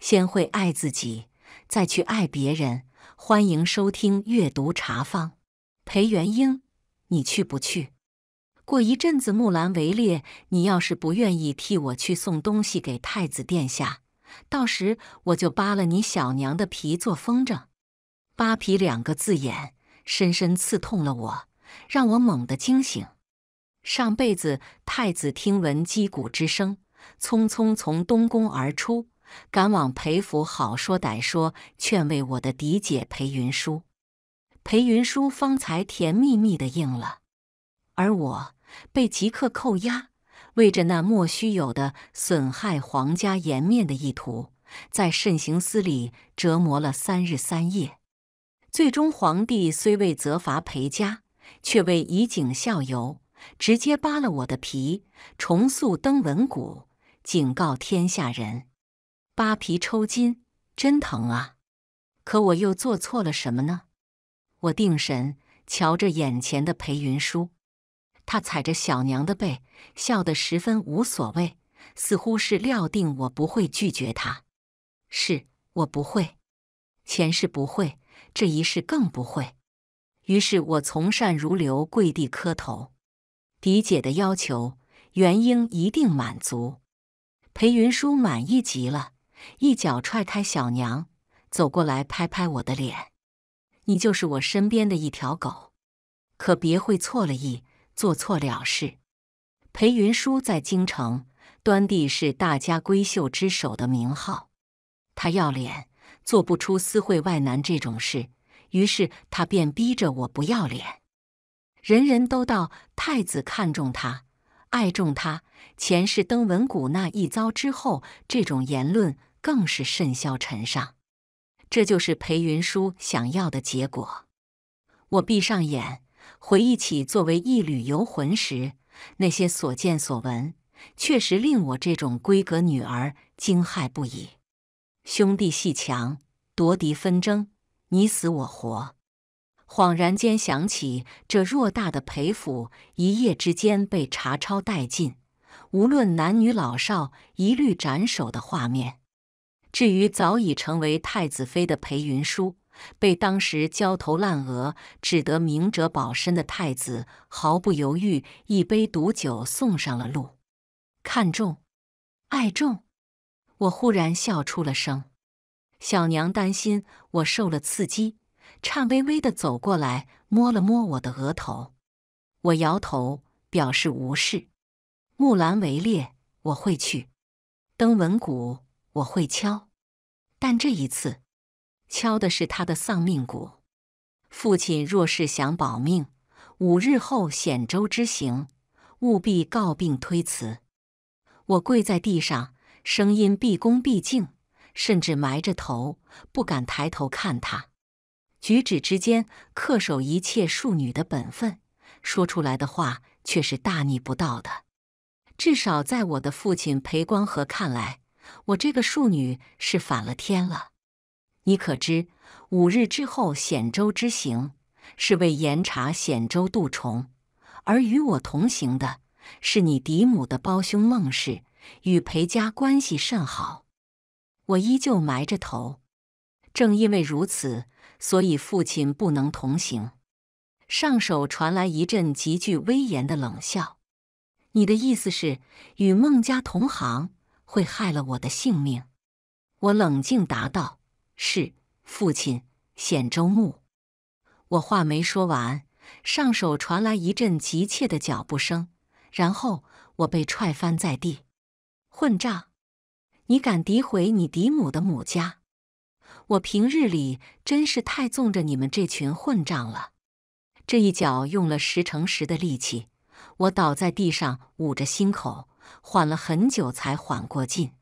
先会爱自己，再去爱别人。欢迎收听《阅读茶坊》，裴元英，你去不去？过一阵子木兰围猎，你要是不愿意替我去送东西给太子殿下，到时我就扒了你小娘的皮做风筝。扒皮两个字眼，深深刺痛了我，让我猛地惊醒。上辈子，太子听闻击鼓之声，匆匆从东宫而出。赶往裴府，好说歹说劝慰我的嫡姐裴云舒。裴云舒方才甜蜜蜜的应了，而我被即刻扣押，为着那莫须有的损害皇家颜面的意图，在慎刑司里折磨了三日三夜。最终，皇帝虽未责罚裴家，却为以儆效尤，直接扒了我的皮，重塑登闻鼓，警告天下人。扒皮抽筋，真疼啊！可我又做错了什么呢？我定神瞧着眼前的裴云舒，他踩着小娘的背，笑得十分无所谓，似乎是料定我不会拒绝他。是我不会，前世不会，这一世更不会。于是我从善如流，跪地磕头。狄姐的要求，元英一定满足。裴云舒满意极了。一脚踹开小娘，走过来拍拍我的脸：“你就是我身边的一条狗，可别会错了意，做错了事。”裴云舒在京城端地是大家闺秀之首的名号，他要脸，做不出私会外男这种事。于是他便逼着我不要脸。人人都道太子看中他，爱重他。前世登文谷那一遭之后，这种言论。更是甚嚣尘上，这就是裴云舒想要的结果。我闭上眼，回忆起作为一缕游魂时那些所见所闻，确实令我这种闺阁女儿惊骇不已。兄弟戏强，夺嫡纷争，你死我活。恍然间想起这偌大的裴府一夜之间被查抄殆尽，无论男女老少，一律斩首的画面。至于早已成为太子妃的裴云舒，被当时焦头烂额、只得明哲保身的太子毫不犹豫，一杯毒酒送上了路。看重，爱重，我忽然笑出了声。小娘担心我受了刺激，颤巍巍的走过来，摸了摸我的额头。我摇头表示无事。木兰围猎，我会去。登文谷。我会敲，但这一次敲的是他的丧命鼓。父亲若是想保命，五日后险州之行务必告病推辞。我跪在地上，声音毕恭毕敬，甚至埋着头，不敢抬头看他。举止之间恪守一切庶女的本分，说出来的话却是大逆不道的。至少在我的父亲裴光和看来。我这个庶女是反了天了，你可知五日之后显州之行是为严查显州杜重，而与我同行的是你嫡母的胞兄孟氏，与裴家关系甚好。我依旧埋着头，正因为如此，所以父亲不能同行。上手传来一阵极具威严的冷笑。你的意思是与孟家同行？会害了我的性命。我冷静答道：“是父亲，显州牧。”我话没说完，上手传来一阵急切的脚步声，然后我被踹翻在地。混账！你敢诋毁你嫡母的母家？我平日里真是太纵着你们这群混账了。这一脚用了十成十的力气，我倒在地上，捂着心口。缓了很久才缓过劲。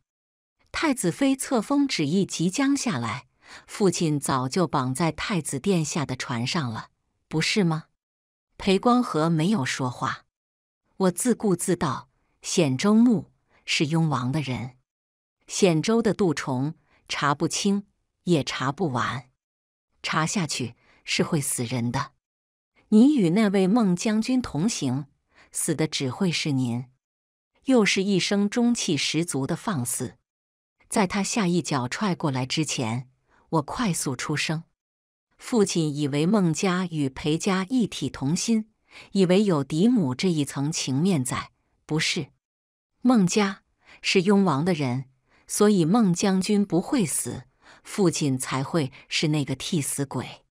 太子妃册封旨意即将下来，父亲早就绑在太子殿下的船上了，不是吗？裴光和没有说话。我自顾自道：“显州牧是雍王的人，显州的杜虫查不清也查不完，查下去是会死人的。你与那位孟将军同行，死的只会是您。”又是一声中气十足的放肆，在他下一脚踹过来之前，我快速出声。父亲以为孟家与裴家一体同心，以为有嫡母这一层情面在，不是？孟家是雍王的人，所以孟将军不会死，父亲才会是那个替死鬼。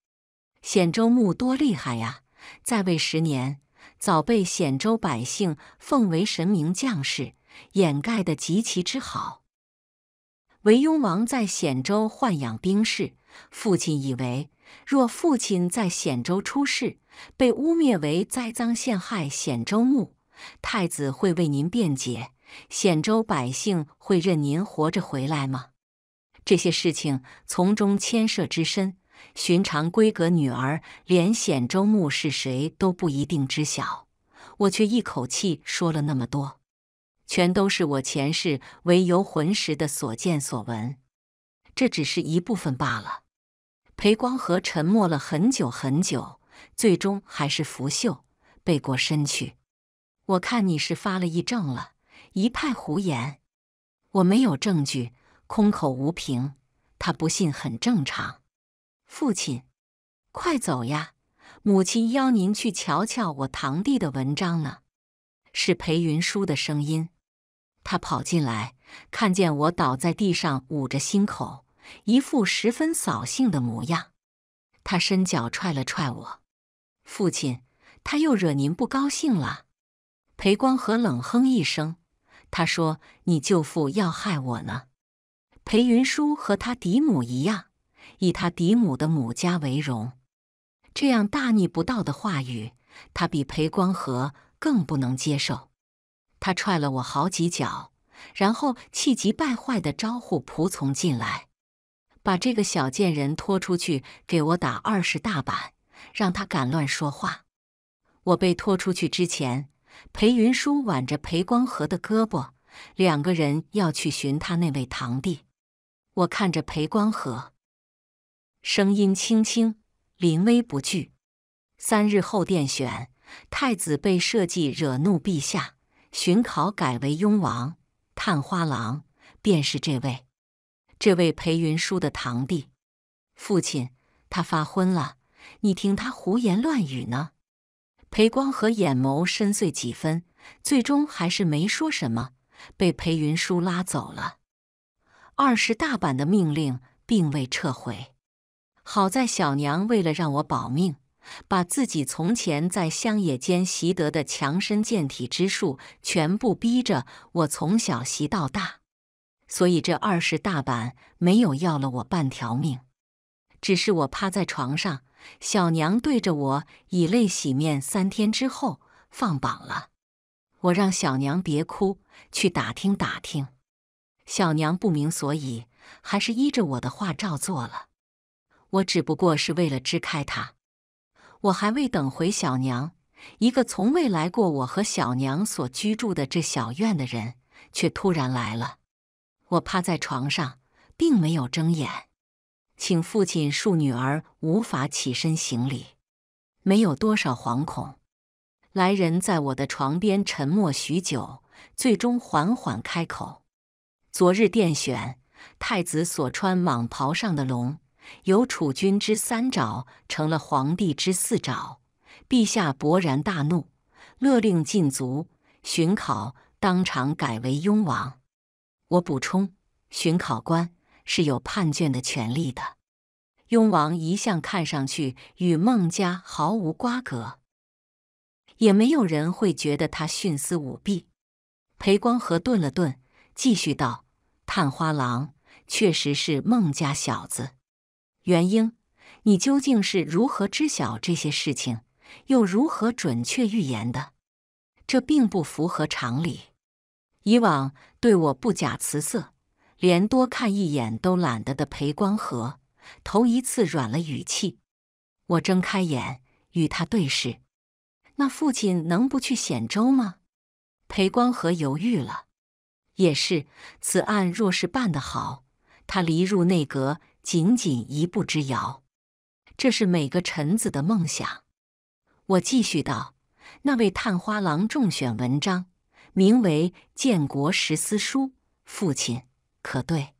显州牧多厉害呀，在位十年。早被显州百姓奉为神明，将士掩盖的极其之好。韦雍王在显州豢养兵士，父亲以为，若父亲在显州出事，被污蔑为栽赃陷害显州牧，太子会为您辩解，显州百姓会任您活着回来吗？这些事情从中牵涉之深。寻常闺阁女儿，连显州牧是谁都不一定知晓。我却一口气说了那么多，全都是我前世为游魂时的所见所闻。这只是一部分罢了。裴光和沉默了很久很久，最终还是拂袖背过身去。我看你是发了癔症了，一派胡言。我没有证据，空口无凭。他不信很正常。父亲，快走呀！母亲邀您去瞧瞧我堂弟的文章呢。是裴云舒的声音。他跑进来，看见我倒在地上，捂着心口，一副十分扫兴的模样。他伸脚踹了踹我。父亲，他又惹您不高兴了。裴光和冷哼一声，他说：“你舅父要害我呢。”裴云舒和他嫡母一样。以他嫡母的母家为荣，这样大逆不道的话语，他比裴光和更不能接受。他踹了我好几脚，然后气急败坏的招呼仆从进来，把这个小贱人拖出去给我打二十大板，让他敢乱说话。我被拖出去之前，裴云舒挽着裴光和的胳膊，两个人要去寻他那位堂弟。我看着裴光和。声音轻轻，临危不惧。三日后殿选，太子被设计惹怒陛下，巡考改为雍王。探花郎便是这位，这位裴云舒的堂弟。父亲，他发昏了，你听他胡言乱语呢。裴光和眼眸深邃几分，最终还是没说什么，被裴云舒拉走了。二十大板的命令并未撤回。好在小娘为了让我保命，把自己从前在乡野间习得的强身健体之术全部逼着我从小习到大，所以这二十大板没有要了我半条命。只是我趴在床上，小娘对着我以泪洗面。三天之后放榜了，我让小娘别哭，去打听打听。小娘不明所以，还是依着我的话照做了。我只不过是为了支开他，我还未等回小娘，一个从未来过我和小娘所居住的这小院的人，却突然来了。我趴在床上，并没有睁眼，请父亲恕女儿无法起身行礼。没有多少惶恐，来人在我的床边沉默许久，最终缓缓开口：“昨日殿选，太子所穿蟒袍上的龙。”由楚君之三爪成了皇帝之四爪，陛下勃然大怒，勒令禁足。巡考当场改为雍王。我补充，巡考官是有判卷的权利的。雍王一向看上去与孟家毫无瓜葛，也没有人会觉得他徇私舞弊。裴光和顿了顿，继续道：“探花郎确实是孟家小子。”元英，你究竟是如何知晓这些事情，又如何准确预言的？这并不符合常理。以往对我不假辞色，连多看一眼都懒得的裴光和，头一次软了语气。我睁开眼与他对视。那父亲能不去显州吗？裴光和犹豫了。也是，此案若是办得好，他离入内阁。仅仅一步之遥，这是每个臣子的梦想。我继续道：“那位探花郎中选文章，名为《建国十思书》，父亲可对？”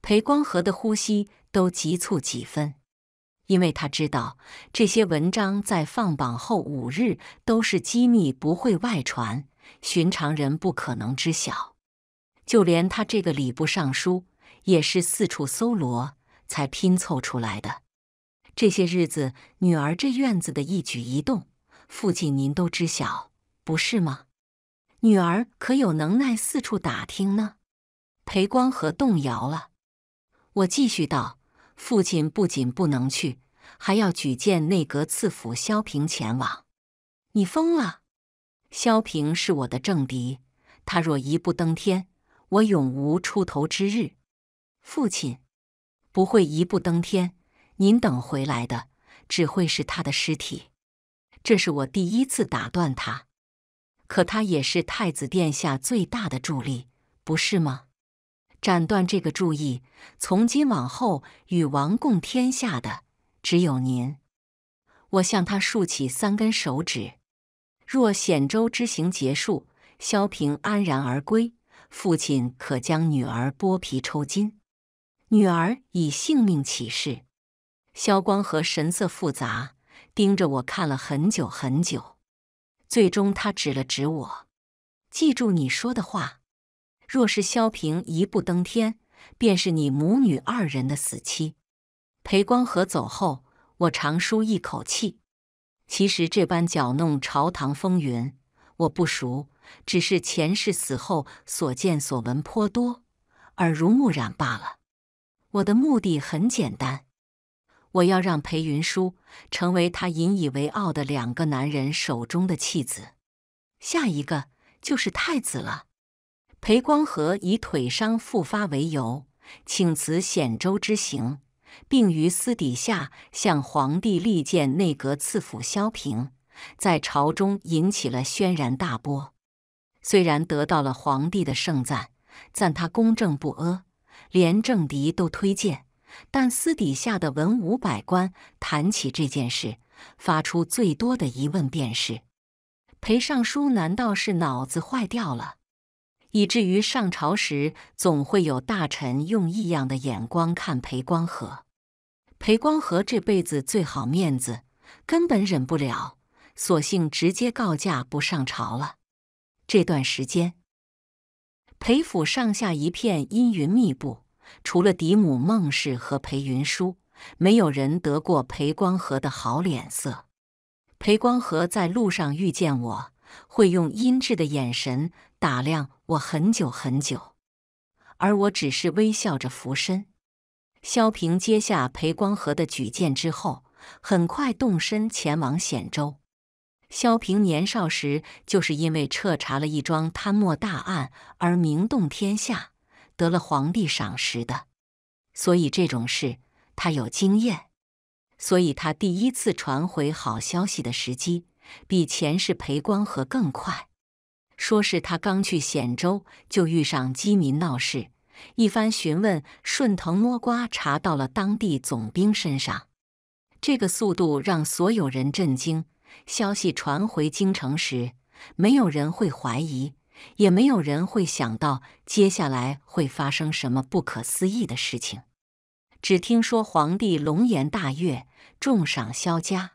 裴光和的呼吸都急促几分，因为他知道这些文章在放榜后五日都是机密，不会外传，寻常人不可能知晓，就连他这个礼部尚书也是四处搜罗。才拼凑出来的。这些日子，女儿这院子的一举一动，父亲您都知晓，不是吗？女儿可有能耐四处打听呢？裴光和动摇了。我继续道：“父亲不仅不能去，还要举荐内阁次辅萧平前往。你疯了！萧平是我的政敌，他若一步登天，我永无出头之日。”父亲。不会一步登天，您等回来的只会是他的尸体。这是我第一次打断他，可他也是太子殿下最大的助力，不是吗？斩断这个注意，从今往后与王共天下的只有您。我向他竖起三根手指。若险州之行结束，萧平安然而归，父亲可将女儿剥皮抽筋。女儿以性命起誓，萧光和神色复杂，盯着我看了很久很久。最终，他指了指我：“记住你说的话，若是萧平一步登天，便是你母女二人的死期。”裴光和走后，我长舒一口气。其实，这般搅弄朝堂风云，我不熟，只是前世死后所见所闻颇多，耳濡目染罢了。我的目的很简单，我要让裴云舒成为他引以为傲的两个男人手中的弃子，下一个就是太子了。裴光和以腿伤复发为由请辞显州之行，并于私底下向皇帝力荐内阁次辅萧平，在朝中引起了轩然大波。虽然得到了皇帝的盛赞，赞他公正不阿。连政敌都推荐，但私底下的文武百官谈起这件事，发出最多的疑问便是：裴尚书难道是脑子坏掉了，以至于上朝时总会有大臣用异样的眼光看裴光和？裴光和这辈子最好面子，根本忍不了，索性直接告假不上朝了。这段时间。裴府上下一片阴云密布，除了嫡母孟氏和裴云舒，没有人得过裴光和的好脸色。裴光和在路上遇见我，会用阴鸷的眼神打量我很久很久，而我只是微笑着俯身。萧平接下裴光和的举荐之后，很快动身前往显州。萧平年少时，就是因为彻查了一桩贪墨大案而名动天下，得了皇帝赏识的，所以这种事他有经验，所以他第一次传回好消息的时机，比前世裴光和更快。说是他刚去显州，就遇上饥民闹事，一番询问，顺藤摸瓜查到了当地总兵身上，这个速度让所有人震惊。消息传回京城时，没有人会怀疑，也没有人会想到接下来会发生什么不可思议的事情。只听说皇帝龙颜大悦，重赏萧家，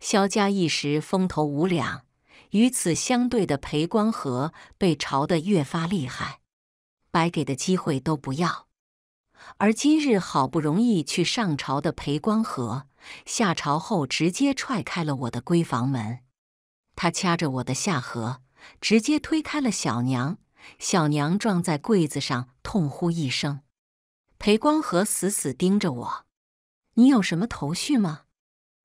萧家一时风头无两。与此相对的裴光和被嘲得越发厉害，白给的机会都不要。而今日好不容易去上朝的裴光和下朝后，直接踹开了我的闺房门。他掐着我的下颌，直接推开了小娘。小娘撞在柜子上，痛呼一声。裴光和死死盯着我：“你有什么头绪吗？”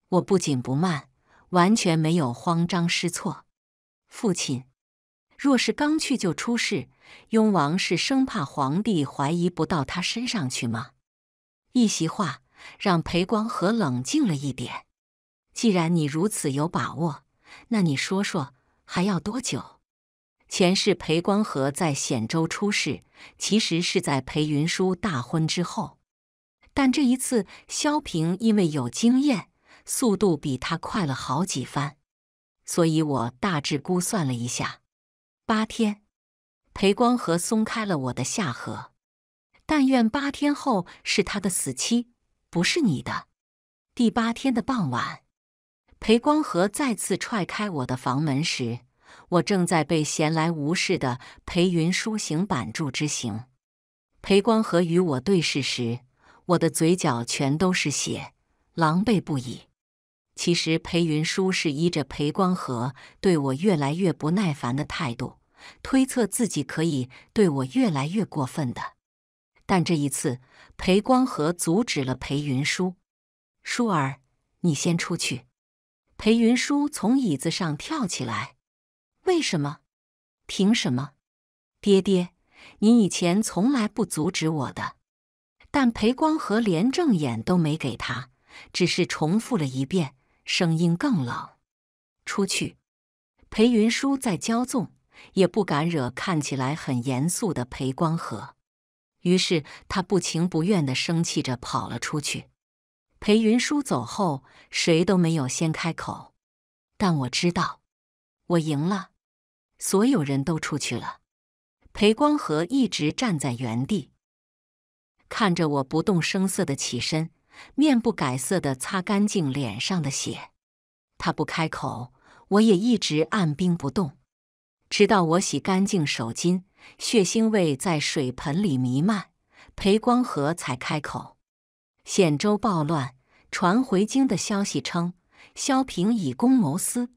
我不紧不慢，完全没有慌张失措。父亲。若是刚去就出事，雍王是生怕皇帝怀疑不到他身上去吗？一席话让裴光和冷静了一点。既然你如此有把握，那你说说还要多久？前世裴光和在显州出事，其实是在裴云舒大婚之后。但这一次，萧平因为有经验，速度比他快了好几番，所以我大致估算了一下。八天，裴光和松开了我的下颌。但愿八天后是他的死期，不是你的。第八天的傍晚，裴光和再次踹开我的房门时，我正在被闲来无事的裴云舒行板柱之行。裴光和与我对视时，我的嘴角全都是血，狼狈不已。其实裴云舒是依着裴光和对我越来越不耐烦的态度，推测自己可以对我越来越过分的。但这一次，裴光和阻止了裴云舒：“舒儿，你先出去。”裴云舒从椅子上跳起来：“为什么？凭什么？爹爹，你以前从来不阻止我的。”但裴光和连正眼都没给他，只是重复了一遍。声音更冷。出去。裴云舒在骄纵，也不敢惹看起来很严肃的裴光和。于是他不情不愿的生气着跑了出去。裴云舒走后，谁都没有先开口。但我知道，我赢了。所有人都出去了。裴光和一直站在原地，看着我不动声色的起身。面不改色地擦干净脸上的血，他不开口，我也一直按兵不动，直到我洗干净手巾，血腥味在水盆里弥漫，裴光和才开口。显州暴乱传回京的消息称，萧平以公谋私，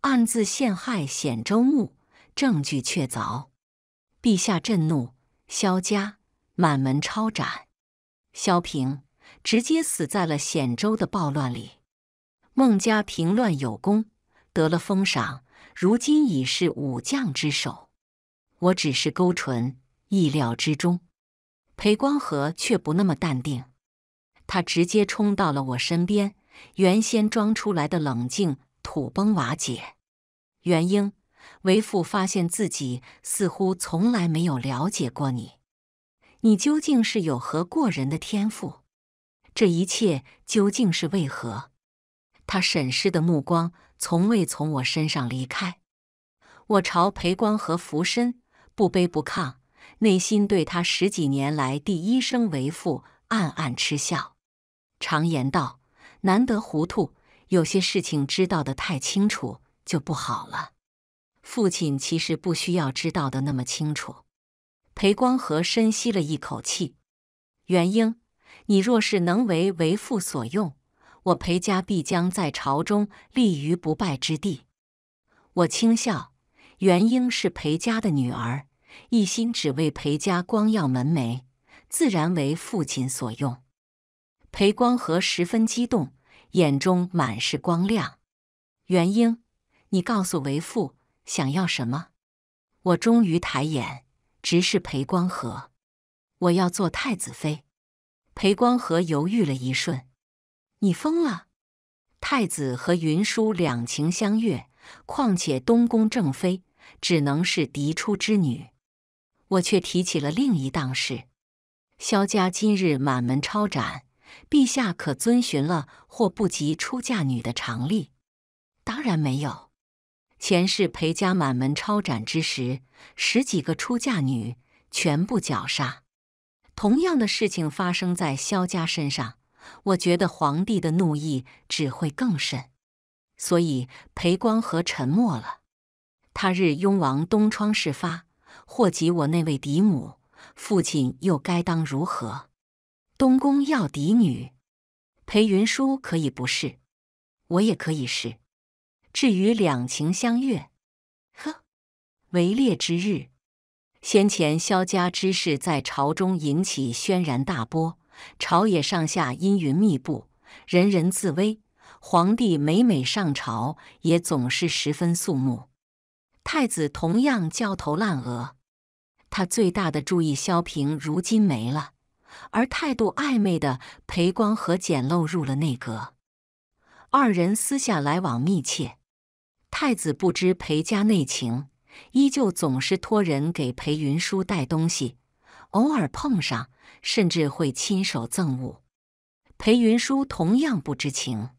暗自陷害显州牧，证据确凿，陛下震怒，萧家满门抄斩，萧平。直接死在了显州的暴乱里。孟家平乱有功，得了封赏，如今已是武将之首。我只是勾唇，意料之中。裴光和却不那么淡定，他直接冲到了我身边，原先装出来的冷静土崩瓦解。元英，为父发现自己似乎从来没有了解过你，你究竟是有何过人的天赋？这一切究竟是为何？他审视的目光从未从我身上离开。我朝裴光和俯身，不卑不亢，内心对他十几年来第一声为父暗暗嗤笑。常言道，难得糊涂，有些事情知道的太清楚就不好了。父亲其实不需要知道的那么清楚。裴光和深吸了一口气，元英。你若是能为为父所用，我裴家必将在朝中立于不败之地。我轻笑，元英是裴家的女儿，一心只为裴家光耀门楣，自然为父亲所用。裴光和十分激动，眼中满是光亮。元英，你告诉为父，想要什么？我终于抬眼直视裴光和，我要做太子妃。裴光和犹豫了一瞬：“你疯了！太子和云舒两情相悦，况且东宫正妃只能是嫡出之女。我却提起了另一档事：萧家今日满门抄斩，陛下可遵循了或不及出嫁女的常例？当然没有。前世裴家满门抄斩之时，十几个出嫁女全部绞杀。”同样的事情发生在萧家身上，我觉得皇帝的怒意只会更甚，所以裴光和沉默了。他日雍王东窗事发，祸及我那位嫡母，父亲又该当如何？东宫要嫡女，裴云舒可以不是，我也可以是。至于两情相悦，呵，围猎之日。先前萧家之事在朝中引起轩然大波，朝野上下阴云密布，人人自危。皇帝每每上朝也总是十分肃穆，太子同样焦头烂额。他最大的注意，萧平如今没了，而态度暧昧的裴光和简陋入了内阁，二人私下来往密切。太子不知裴家内情。依旧总是托人给裴云舒带东西，偶尔碰上，甚至会亲手赠物。裴云舒同样不知情，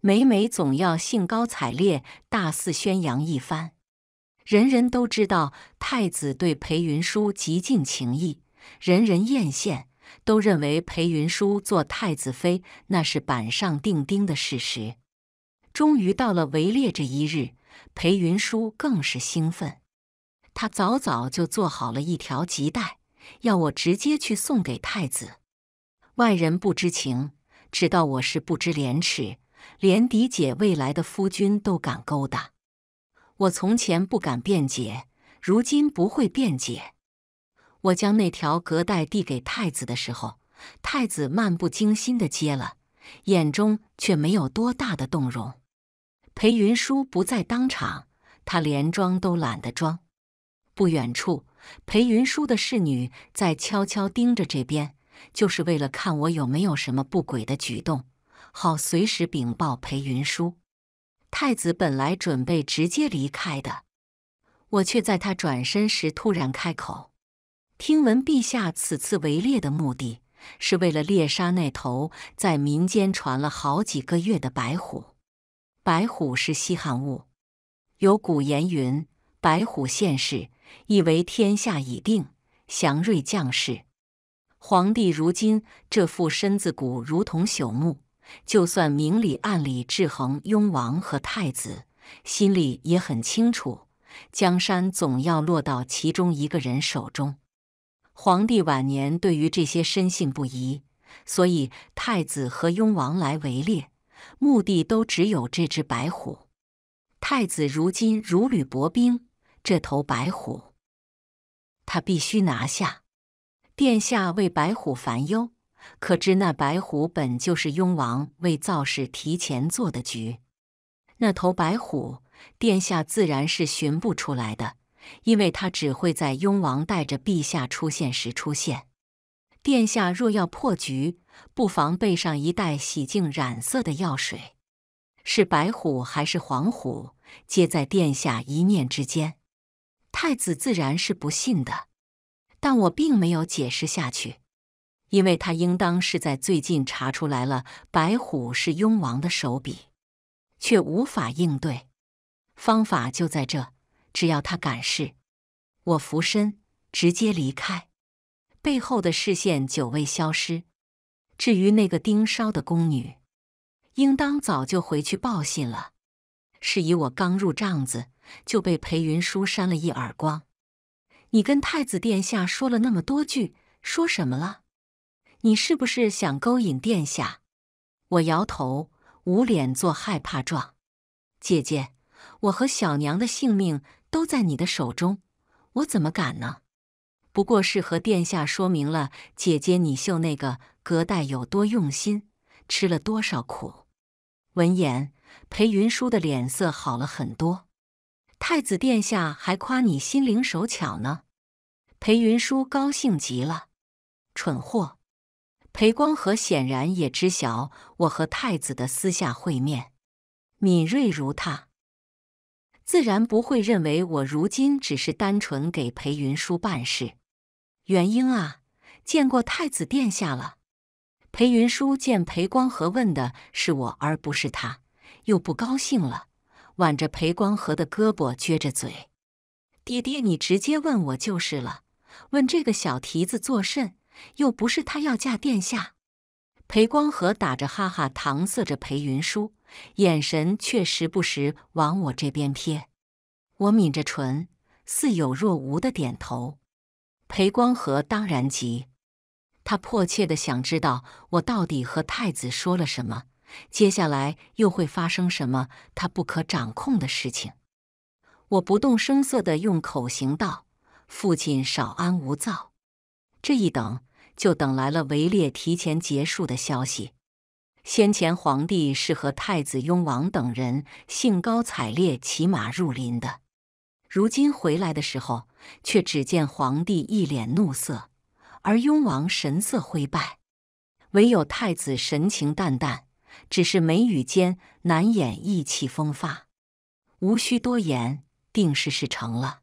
每每总要兴高采烈大肆宣扬一番。人人都知道太子对裴云舒极尽情意，人人艳羡，都认为裴云舒做太子妃那是板上钉钉的事实。终于到了围猎这一日。裴云舒更是兴奋，他早早就做好了一条吉带，要我直接去送给太子。外人不知情，知道我是不知廉耻，连嫡姐未来的夫君都敢勾搭。我从前不敢辩解，如今不会辩解。我将那条隔带递给太子的时候，太子漫不经心的接了，眼中却没有多大的动容。裴云舒不在当场，他连装都懒得装。不远处，裴云舒的侍女在悄悄盯着这边，就是为了看我有没有什么不轨的举动，好随时禀报裴云舒。太子本来准备直接离开的，我却在他转身时突然开口：“听闻陛下此次围猎的目的，是为了猎杀那头在民间传了好几个月的白虎。”白虎是稀罕物，有古言云：“白虎现世，意为天下已定，祥瑞降世。”皇帝如今这副身子骨如同朽木，就算明里暗里制衡雍王和太子，心里也很清楚，江山总要落到其中一个人手中。皇帝晚年对于这些深信不疑，所以太子和雍王来围猎。目的都只有这只白虎。太子如今如履薄冰，这头白虎，他必须拿下。殿下为白虎烦忧，可知那白虎本就是雍王为造势提前做的局。那头白虎，殿下自然是寻不出来的，因为他只会在雍王带着陛下出现时出现。殿下若要破局。不妨备上一袋洗净染色的药水，是白虎还是黄虎，皆在殿下一念之间。太子自然是不信的，但我并没有解释下去，因为他应当是在最近查出来了白虎是雍王的手笔，却无法应对。方法就在这，只要他敢试，我俯身直接离开，背后的视线久未消失。至于那个盯梢的宫女，应当早就回去报信了。是以我刚入帐子就被裴云舒扇了一耳光。你跟太子殿下说了那么多句，说什么了？你是不是想勾引殿下？我摇头，捂脸做害怕状。姐姐，我和小娘的性命都在你的手中，我怎么敢呢？不过是和殿下说明了姐姐你绣那个隔带有多用心，吃了多少苦。闻言，裴云舒的脸色好了很多。太子殿下还夸你心灵手巧呢，裴云舒高兴极了。蠢货，裴光和显然也知晓我和太子的私下会面，敏锐如他，自然不会认为我如今只是单纯给裴云舒办事。元英啊，见过太子殿下了。裴云舒见裴光和问的是我而不是他，又不高兴了，挽着裴光和的胳膊，撅着嘴：“爹爹，你直接问我就是了，问这个小蹄子作甚？又不是他要嫁殿下。”裴光和打着哈哈搪塞着裴云舒，眼神却时不时往我这边瞥。我抿着唇，似有若无的点头。裴光和当然急，他迫切的想知道我到底和太子说了什么，接下来又会发生什么他不可掌控的事情。我不动声色的用口型道：“父亲少安无躁。”这一等，就等来了围猎提前结束的消息。先前皇帝是和太子雍王等人兴高采烈骑马入林的，如今回来的时候。却只见皇帝一脸怒色，而雍王神色灰败，唯有太子神情淡淡，只是眉宇间难掩意气风发。无需多言，定是事成了。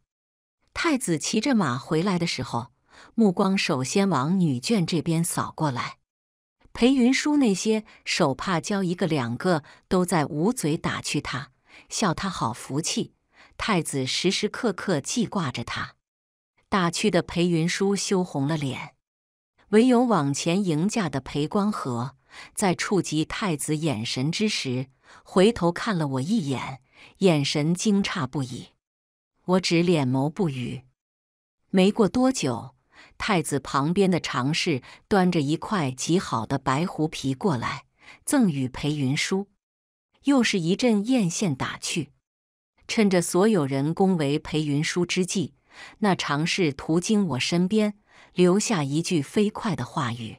太子骑着马回来的时候，目光首先往女眷这边扫过来。裴云舒那些手帕交一个两个都在捂嘴打趣他，笑他好福气。太子时时刻刻记挂着他，打趣的裴云舒羞红了脸，唯有往前迎驾的裴光和在触及太子眼神之时，回头看了我一眼，眼神惊诧不已。我只脸眸不语。没过多久，太子旁边的常侍端着一块极好的白狐皮过来，赠与裴云舒，又是一阵艳羡打趣。趁着所有人恭维裴云舒之际，那长侍途经我身边，留下一句飞快的话语：“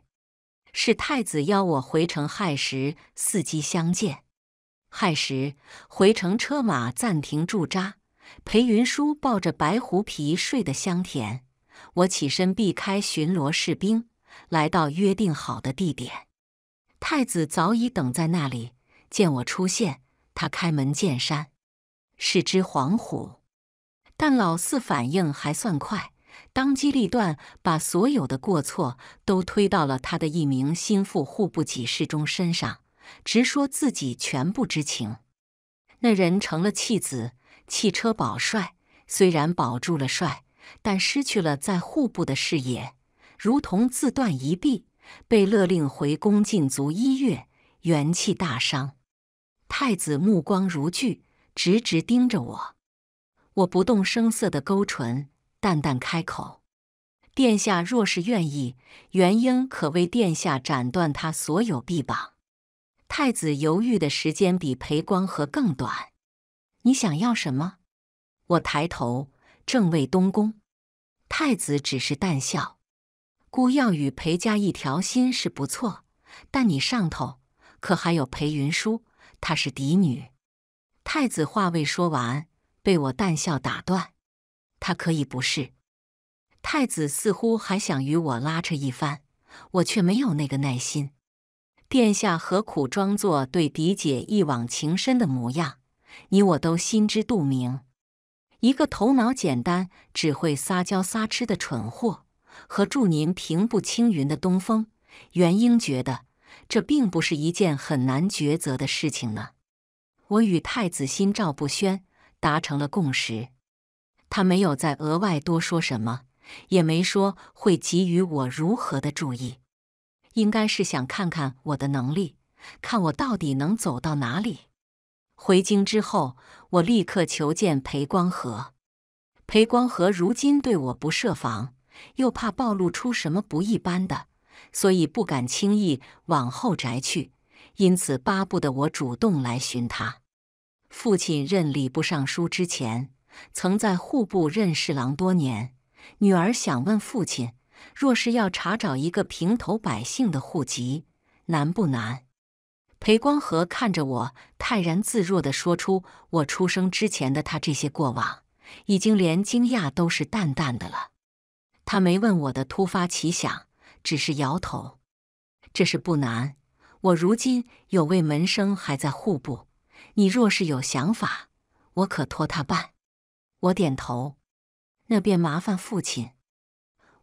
是太子邀我回城，亥时伺机相见。亥时回城车马暂停驻扎，裴云舒抱着白狐皮睡得香甜。”我起身避开巡逻士兵，来到约定好的地点。太子早已等在那里，见我出现，他开门见山。是只黄虎，但老四反应还算快，当机立断，把所有的过错都推到了他的一名心腹户部给事中身上，直说自己全不知情。那人成了弃子，弃车保帅，虽然保住了帅，但失去了在户部的视野，如同自断一臂，被勒令回宫禁足一月，元气大伤。太子目光如炬。直直盯着我，我不动声色的勾唇，淡淡开口：“殿下若是愿意，元婴可为殿下斩断他所有臂膀。”太子犹豫的时间比裴光和更短。你想要什么？我抬头，正为东宫。太子只是淡笑：“孤要与裴家一条心是不错，但你上头可还有裴云舒，她是嫡女。”太子话未说完，被我淡笑打断。他可以不是太子，似乎还想与我拉扯一番，我却没有那个耐心。殿下何苦装作对嫡姐一往情深的模样？你我都心知肚明，一个头脑简单、只会撒娇撒痴的蠢货，和祝您平步青云的东风，元英觉得这并不是一件很难抉择的事情呢。我与太子心照不宣，达成了共识。他没有再额外多说什么，也没说会给予我如何的注意，应该是想看看我的能力，看我到底能走到哪里。回京之后，我立刻求见裴光和。裴光和如今对我不设防，又怕暴露出什么不一般的，所以不敢轻易往后宅去。因此，巴不得我主动来寻他。父亲任礼部尚书之前，曾在户部任侍郎多年。女儿想问父亲，若是要查找一个平头百姓的户籍，难不难？裴光和看着我，泰然自若地说出我出生之前的他这些过往，已经连惊讶都是淡淡的了。他没问我的突发奇想，只是摇头：“这是不难。”我如今有位门生还在户部，你若是有想法，我可托他办。我点头，那便麻烦父亲。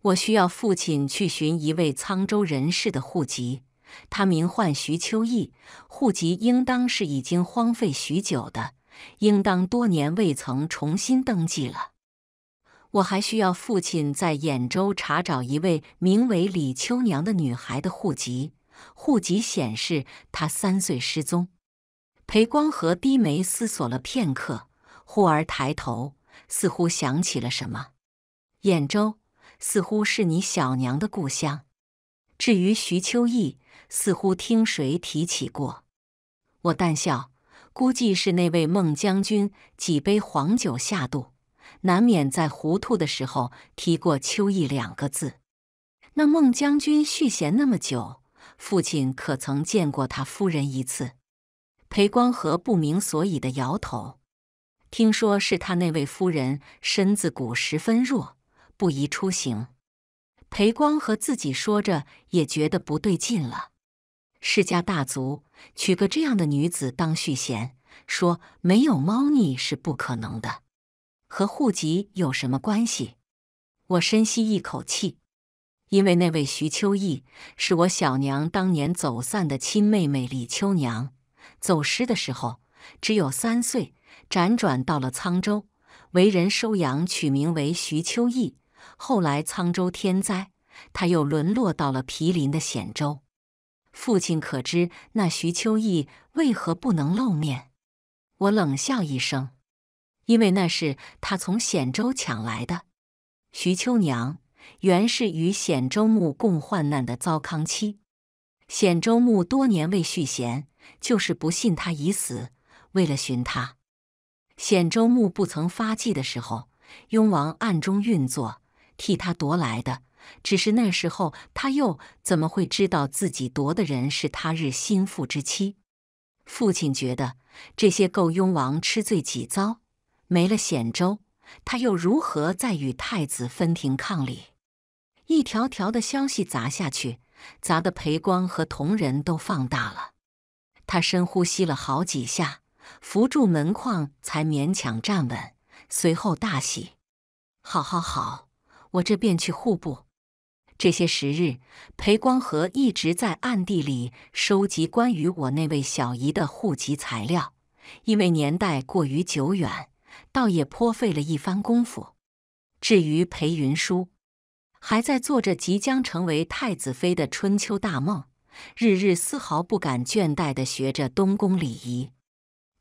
我需要父亲去寻一位沧州人士的户籍，他名唤徐秋意，户籍应当是已经荒废许久的，应当多年未曾重新登记了。我还需要父亲在兖州查找一位名为李秋娘的女孩的户籍。户籍显示他三岁失踪。裴光和低眉思索了片刻，忽而抬头，似乎想起了什么。兖州似乎是你小娘的故乡。至于徐秋意，似乎听谁提起过。我淡笑，估计是那位孟将军几杯黄酒下肚，难免在糊涂的时候提过“秋意”两个字。那孟将军续弦那么久。父亲可曾见过他夫人一次？裴光和不明所以的摇头。听说是他那位夫人身子骨十分弱，不宜出行。裴光和自己说着也觉得不对劲了。世家大族娶个这样的女子当续弦，说没有猫腻是不可能的。和户籍有什么关系？我深吸一口气。因为那位徐秋意是我小娘当年走散的亲妹妹李秋娘，走失的时候只有三岁，辗转到了沧州，为人收养，取名为徐秋意。后来沧州天灾，她又沦落到了毗邻的险州。父亲可知那徐秋意为何不能露面？我冷笑一声，因为那是他从险州抢来的徐秋娘。原是与显州牧共患难的糟糠妻，显州牧多年未续弦，就是不信他已死。为了寻他，显州牧不曾发迹的时候，雍王暗中运作，替他夺来的。只是那时候，他又怎么会知道自己夺的人是他日心腹之妻？父亲觉得这些够雍王吃罪几遭。没了显州，他又如何再与太子分庭抗礼？一条条的消息砸下去，砸得裴光和同仁都放大了。他深呼吸了好几下，扶住门框才勉强站稳，随后大喜：“好，好，好！我这便去户部。”这些时日，裴光和一直在暗地里收集关于我那位小姨的户籍材料，因为年代过于久远，倒也颇费了一番功夫。至于裴云舒。还在做着即将成为太子妃的春秋大梦，日日丝毫不敢倦怠的学着东宫礼仪。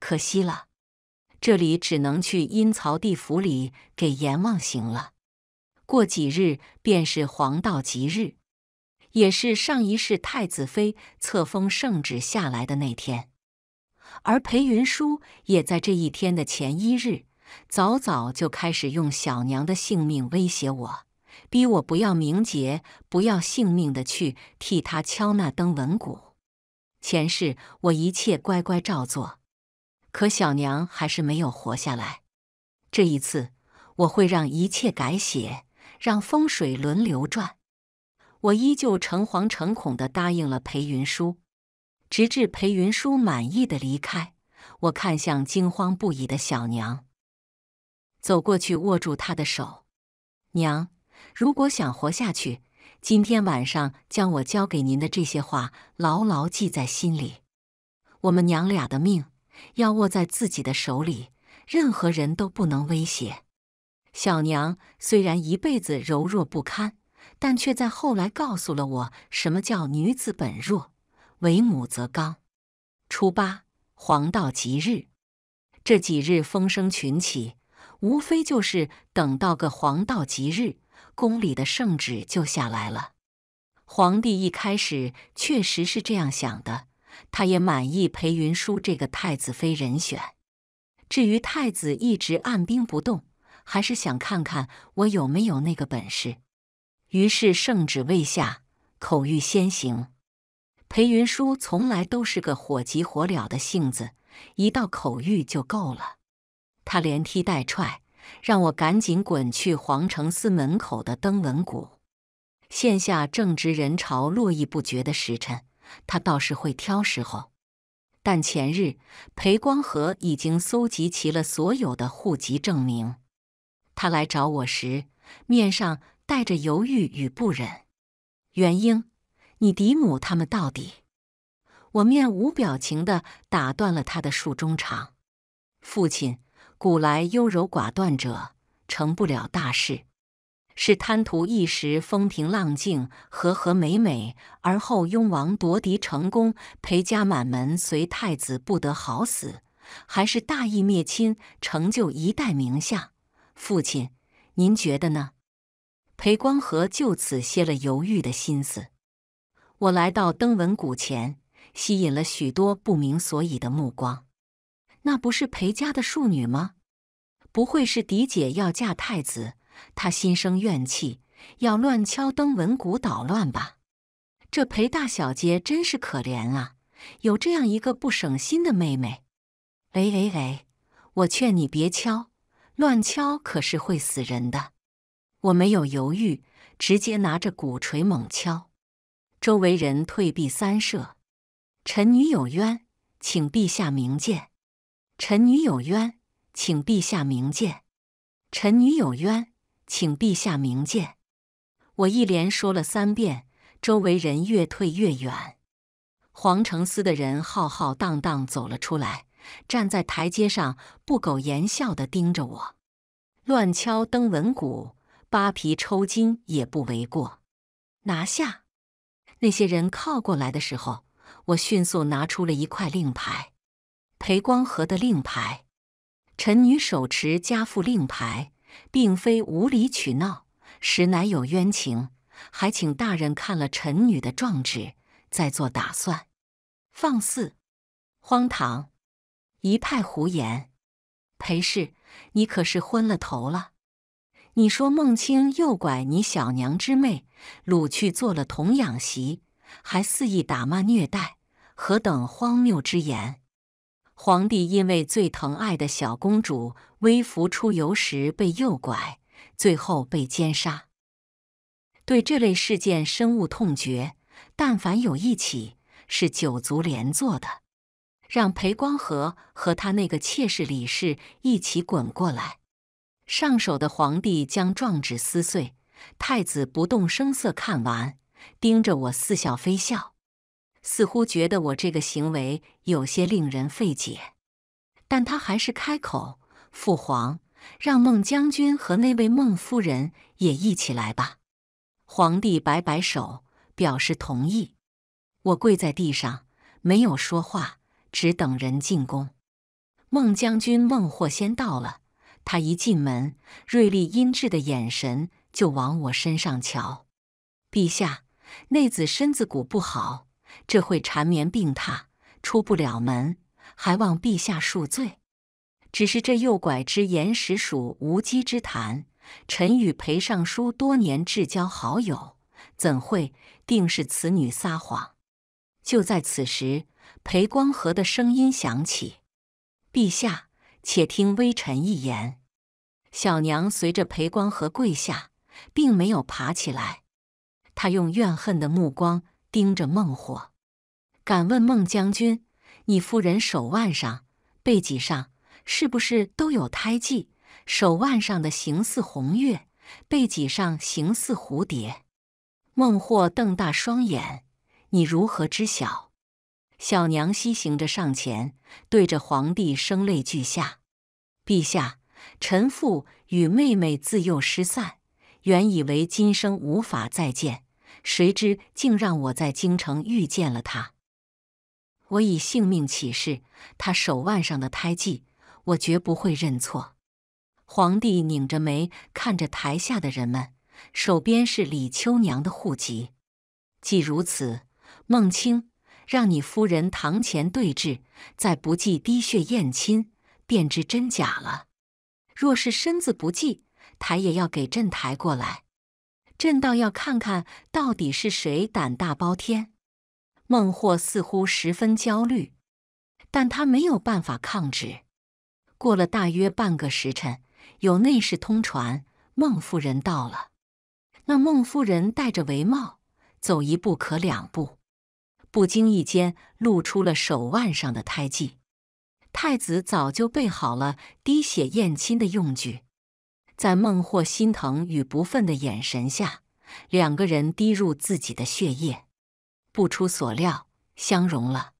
可惜了，这里只能去阴曹地府里给阎王行了。过几日便是黄道吉日，也是上一世太子妃册封圣旨下来的那天。而裴云舒也在这一天的前一日，早早就开始用小娘的性命威胁我。逼我不要名节，不要性命的去替他敲那灯文鼓。前世我一切乖乖照做，可小娘还是没有活下来。这一次，我会让一切改写，让风水轮流转。我依旧诚惶诚恐地答应了裴云舒，直至裴云舒满意的离开。我看向惊慌不已的小娘，走过去握住她的手，娘。如果想活下去，今天晚上将我教给您的这些话牢牢记在心里。我们娘俩的命要握在自己的手里，任何人都不能威胁。小娘虽然一辈子柔弱不堪，但却在后来告诉了我什么叫女子本弱，为母则刚。初八，黄道吉日，这几日风声群起，无非就是等到个黄道吉日。宫里的圣旨就下来了。皇帝一开始确实是这样想的，他也满意裴云舒这个太子妃人选。至于太子一直按兵不动，还是想看看我有没有那个本事。于是圣旨未下，口谕先行。裴云舒从来都是个火急火燎的性子，一道口谕就够了。他连踢带踹。让我赶紧滚去皇城司门口的登闻鼓。现下正值人潮络绎不绝的时辰，他倒是会挑时候。但前日裴光和已经搜集齐了所有的户籍证明。他来找我时，面上带着犹豫与不忍。元英，你嫡母他们到底？我面无表情地打断了他的诉衷肠。父亲。古来优柔寡断者成不了大事，是贪图一时风平浪静、和和美美，而后雍王夺嫡成功，裴家满门随太子不得好死，还是大义灭亲，成就一代名相？父亲，您觉得呢？裴光和就此歇了犹豫的心思。我来到登闻鼓前，吸引了许多不明所以的目光。那不是裴家的庶女吗？不会是嫡姐要嫁太子，她心生怨气，要乱敲登文鼓捣乱吧？这裴大小姐真是可怜啊，有这样一个不省心的妹妹。喂喂喂，我劝你别敲，乱敲可是会死人的。我没有犹豫，直接拿着鼓槌猛敲。周围人退避三舍。臣女有冤，请陛下明鉴。臣女有冤，请陛下明鉴。臣女有冤，请陛下明鉴。我一连说了三遍，周围人越退越远。皇城司的人浩浩荡荡走了出来，站在台阶上，不苟言笑地盯着我，乱敲登闻鼓，扒皮抽筋也不为过。拿下！那些人靠过来的时候，我迅速拿出了一块令牌。裴光和的令牌，臣女手持家父令牌，并非无理取闹，实乃有冤情。还请大人看了臣女的状纸，再做打算。放肆！荒唐！一派胡言！裴氏，你可是昏了头了？你说孟清诱拐你小娘之妹，掳去做了童养媳，还肆意打骂虐待，何等荒谬之言！皇帝因为最疼爱的小公主微服出游时被诱拐，最后被奸杀，对这类事件深恶痛绝。但凡有一起是九族连坐的，让裴光和和他那个妾室李氏一起滚过来。上手的皇帝将状纸撕碎，太子不动声色看完，盯着我似笑非笑。似乎觉得我这个行为有些令人费解，但他还是开口：“父皇，让孟将军和那位孟夫人也一起来吧。”皇帝摆摆手，表示同意。我跪在地上，没有说话，只等人进宫。孟将军孟获先到了，他一进门，锐利阴鸷的眼神就往我身上瞧。陛下，内子身子骨不好。这会缠绵病榻，出不了门，还望陛下恕罪。只是这诱拐之言实属无稽之谈。臣与裴尚书多年至交好友，怎会？定是此女撒谎。就在此时，裴光和的声音响起：“陛下，且听微臣一言。”小娘随着裴光和跪下，并没有爬起来。她用怨恨的目光。盯着孟获，敢问孟将军，你夫人手腕上、背脊上是不是都有胎记？手腕上的形似红月，背脊上形似蝴蝶。孟获瞪大双眼：“你如何知晓？”小娘膝行着上前，对着皇帝声泪俱下：“陛下，臣父与妹妹自幼失散，原以为今生无法再见。”谁知竟让我在京城遇见了他。我以性命起誓，他手腕上的胎记，我绝不会认错。皇帝拧着眉看着台下的人们，手边是李秋娘的户籍。既如此，孟清，让你夫人堂前对质，再不计滴血验亲，便知真假了。若是身子不济，抬也要给朕抬过来。朕倒要看看到底是谁胆大包天。孟获似乎十分焦虑，但他没有办法抗旨。过了大约半个时辰，有内侍通传，孟夫人到了。那孟夫人戴着帷帽，走一步可两步，不经意间露出了手腕上的胎记。太子早就备好了滴血验亲的用具。在孟获心疼与不忿的眼神下，两个人滴入自己的血液，不出所料，相融了。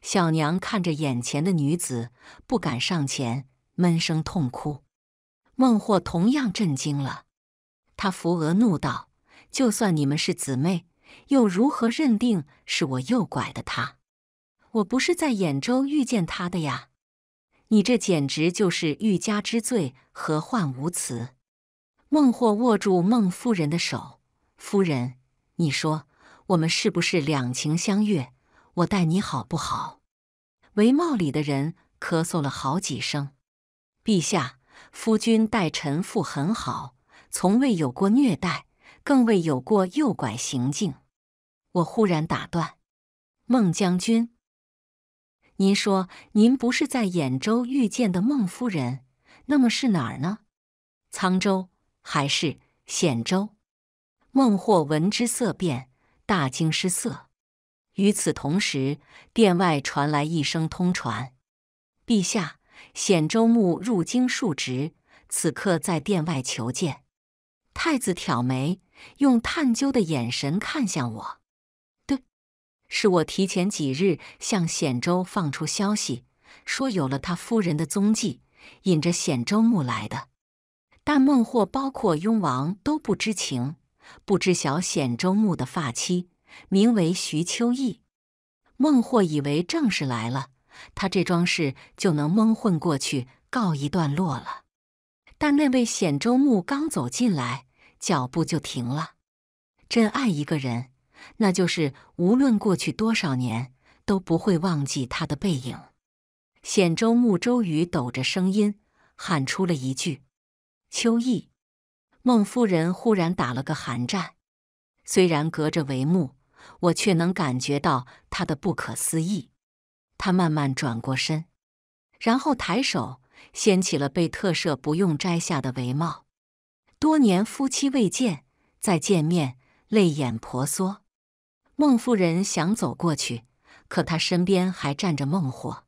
小娘看着眼前的女子，不敢上前，闷声痛哭。孟获同样震惊了，他扶额怒道：“就算你们是姊妹，又如何认定是我诱拐的她？我不是在兖州遇见她的呀。”你这简直就是欲加之罪，何患无辞？孟获握住孟夫人的手，夫人，你说我们是不是两情相悦？我待你好不好？帷帽里的人咳嗽了好几声。陛下，夫君待臣妇很好，从未有过虐待，更未有过诱拐行径。我忽然打断，孟将军。您说您不是在兖州遇见的孟夫人，那么是哪儿呢？沧州还是显州？孟获闻之色变，大惊失色。与此同时，殿外传来一声通传：“陛下，显州牧入京述职，此刻在殿外求见。”太子挑眉，用探究的眼神看向我。是我提前几日向显州放出消息，说有了他夫人的踪迹，引着显州牧来的。但孟获包括雍王都不知情，不知晓显州牧的发妻名为徐秋意。孟获以为正事来了，他这桩事就能蒙混过去，告一段落了。但那位显州牧刚走进来，脚步就停了。真爱一个人。那就是无论过去多少年，都不会忘记他的背影。显州穆周瑜抖着声音喊出了一句：“秋意。”孟夫人忽然打了个寒战。虽然隔着帷幕，我却能感觉到她的不可思议。她慢慢转过身，然后抬手掀起了被特赦不用摘下的帷帽。多年夫妻未见，再见面，泪眼婆娑。孟夫人想走过去，可她身边还站着孟获，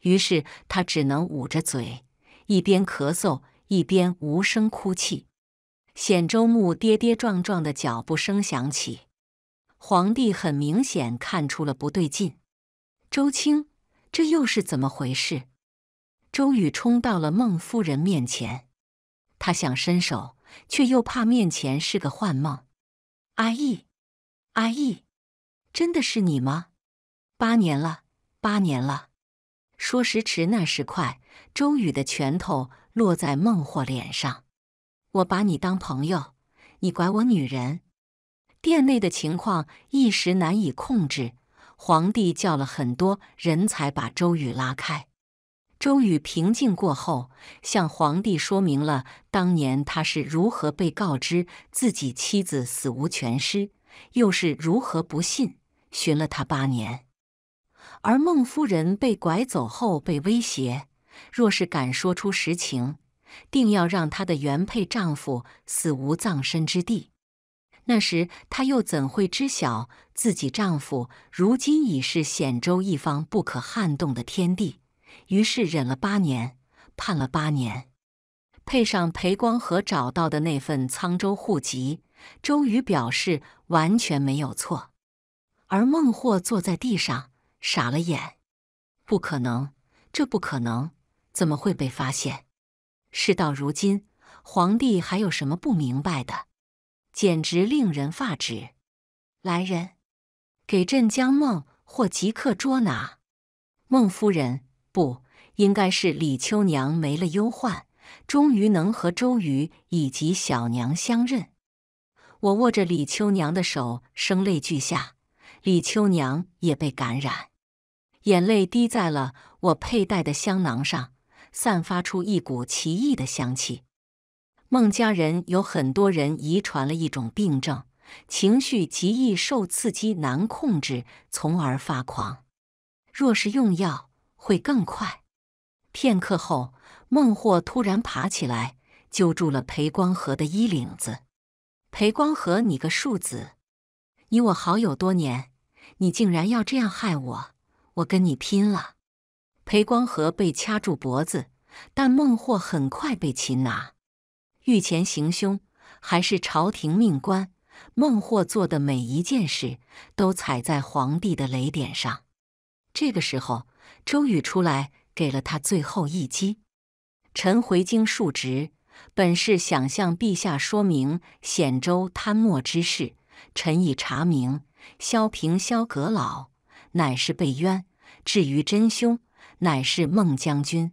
于是她只能捂着嘴，一边咳嗽一边无声哭泣。显州木跌跌撞撞的脚步声响起，皇帝很明显看出了不对劲。周青，这又是怎么回事？周宇冲到了孟夫人面前，他想伸手，却又怕面前是个幻梦。阿义，阿义。真的是你吗？八年了，八年了。说时迟，那时快，周宇的拳头落在孟获脸上。我把你当朋友，你拐我女人？店内的情况一时难以控制，皇帝叫了很多人才把周宇拉开。周宇平静过后，向皇帝说明了当年他是如何被告知自己妻子死无全尸，又是如何不信。寻了他八年，而孟夫人被拐走后被威胁，若是敢说出实情，定要让她的原配丈夫死无葬身之地。那时她又怎会知晓自己丈夫如今已是险州一方不可撼动的天地？于是忍了八年，盼了八年，配上裴光和找到的那份沧州户籍，周瑜表示完全没有错。而孟获坐在地上，傻了眼。不可能，这不可能！怎么会被发现？事到如今，皇帝还有什么不明白的？简直令人发指！来人，给朕将孟获即刻捉拿！孟夫人，不，应该是李秋娘没了忧患，终于能和周瑜以及小娘相认。我握着李秋娘的手，声泪俱下。李秋娘也被感染，眼泪滴在了我佩戴的香囊上，散发出一股奇异的香气。孟家人有很多人遗传了一种病症，情绪极易受刺激，难控制，从而发狂。若是用药，会更快。片刻后，孟获突然爬起来，揪住了裴光和的衣领子：“裴光和，你个庶子，你我好友多年。”你竟然要这样害我！我跟你拼了！裴光和被掐住脖子，但孟获很快被擒拿。御前行凶，还是朝廷命官，孟获做的每一件事都踩在皇帝的雷点上。这个时候，周宇出来给了他最后一击。臣回京述职，本是想向陛下说明显州贪墨之事，臣已查明。萧平、萧阁老乃是被冤，至于真凶，乃是孟将军。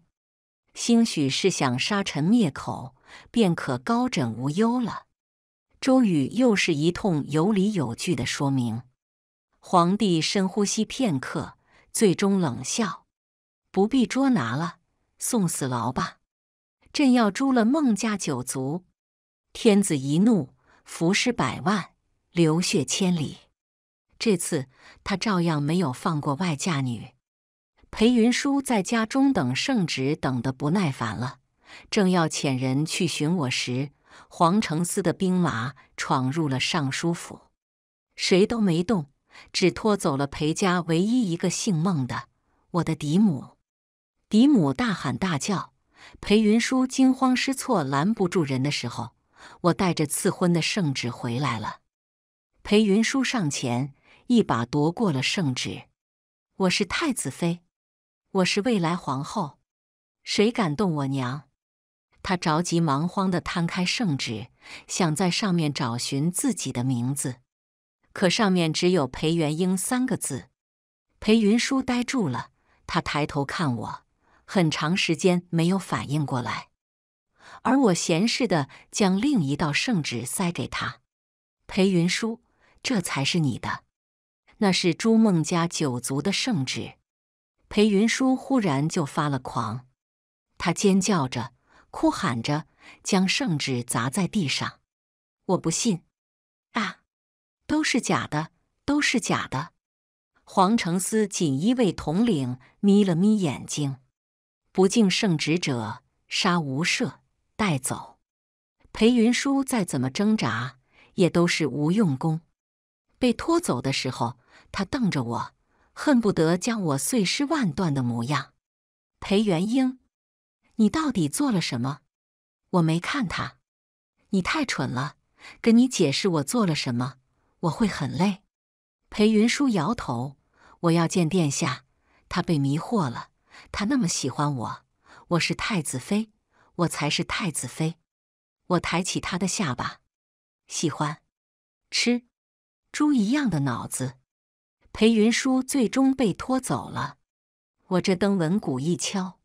兴许是想杀臣灭口，便可高枕无忧了。周瑜又是一通有理有据的说明。皇帝深呼吸片刻，最终冷笑：“不必捉拿了，送死牢吧。朕要诛了孟家九族。天子一怒，伏尸百万，流血千里。”这次他照样没有放过外嫁女。裴云舒在家中等圣旨等得不耐烦了，正要遣人去寻我时，黄承思的兵马闯入了尚书府，谁都没动，只拖走了裴家唯一一个姓孟的，我的嫡母。嫡母大喊大叫，裴云舒惊慌失措，拦不住人的时候，我带着赐婚的圣旨回来了。裴云舒上前。一把夺过了圣旨，我是太子妃，我是未来皇后，谁敢动我娘？他着急忙慌的摊开圣旨，想在上面找寻自己的名字，可上面只有“裴元英”三个字。裴云舒呆住了，他抬头看我，很长时间没有反应过来，而我闲适的将另一道圣旨塞给他。裴云舒，这才是你的。那是朱孟家九族的圣旨，裴云舒忽然就发了狂，他尖叫着、哭喊着，将圣旨砸在地上。我不信！啊，都是假的，都是假的！黄承思锦衣卫统领眯了眯眼睛，不敬圣旨者，杀无赦。带走！裴云舒再怎么挣扎，也都是无用功。被拖走的时候。他瞪着我，恨不得将我碎尸万段的模样。裴元英，你到底做了什么？我没看他，你太蠢了。跟你解释我做了什么，我会很累。裴云舒摇头，我要见殿下。他被迷惑了。他那么喜欢我，我是太子妃，我才是太子妃。我抬起他的下巴，喜欢，吃，猪一样的脑子。裴云舒最终被拖走了，我这登闻鼓一敲，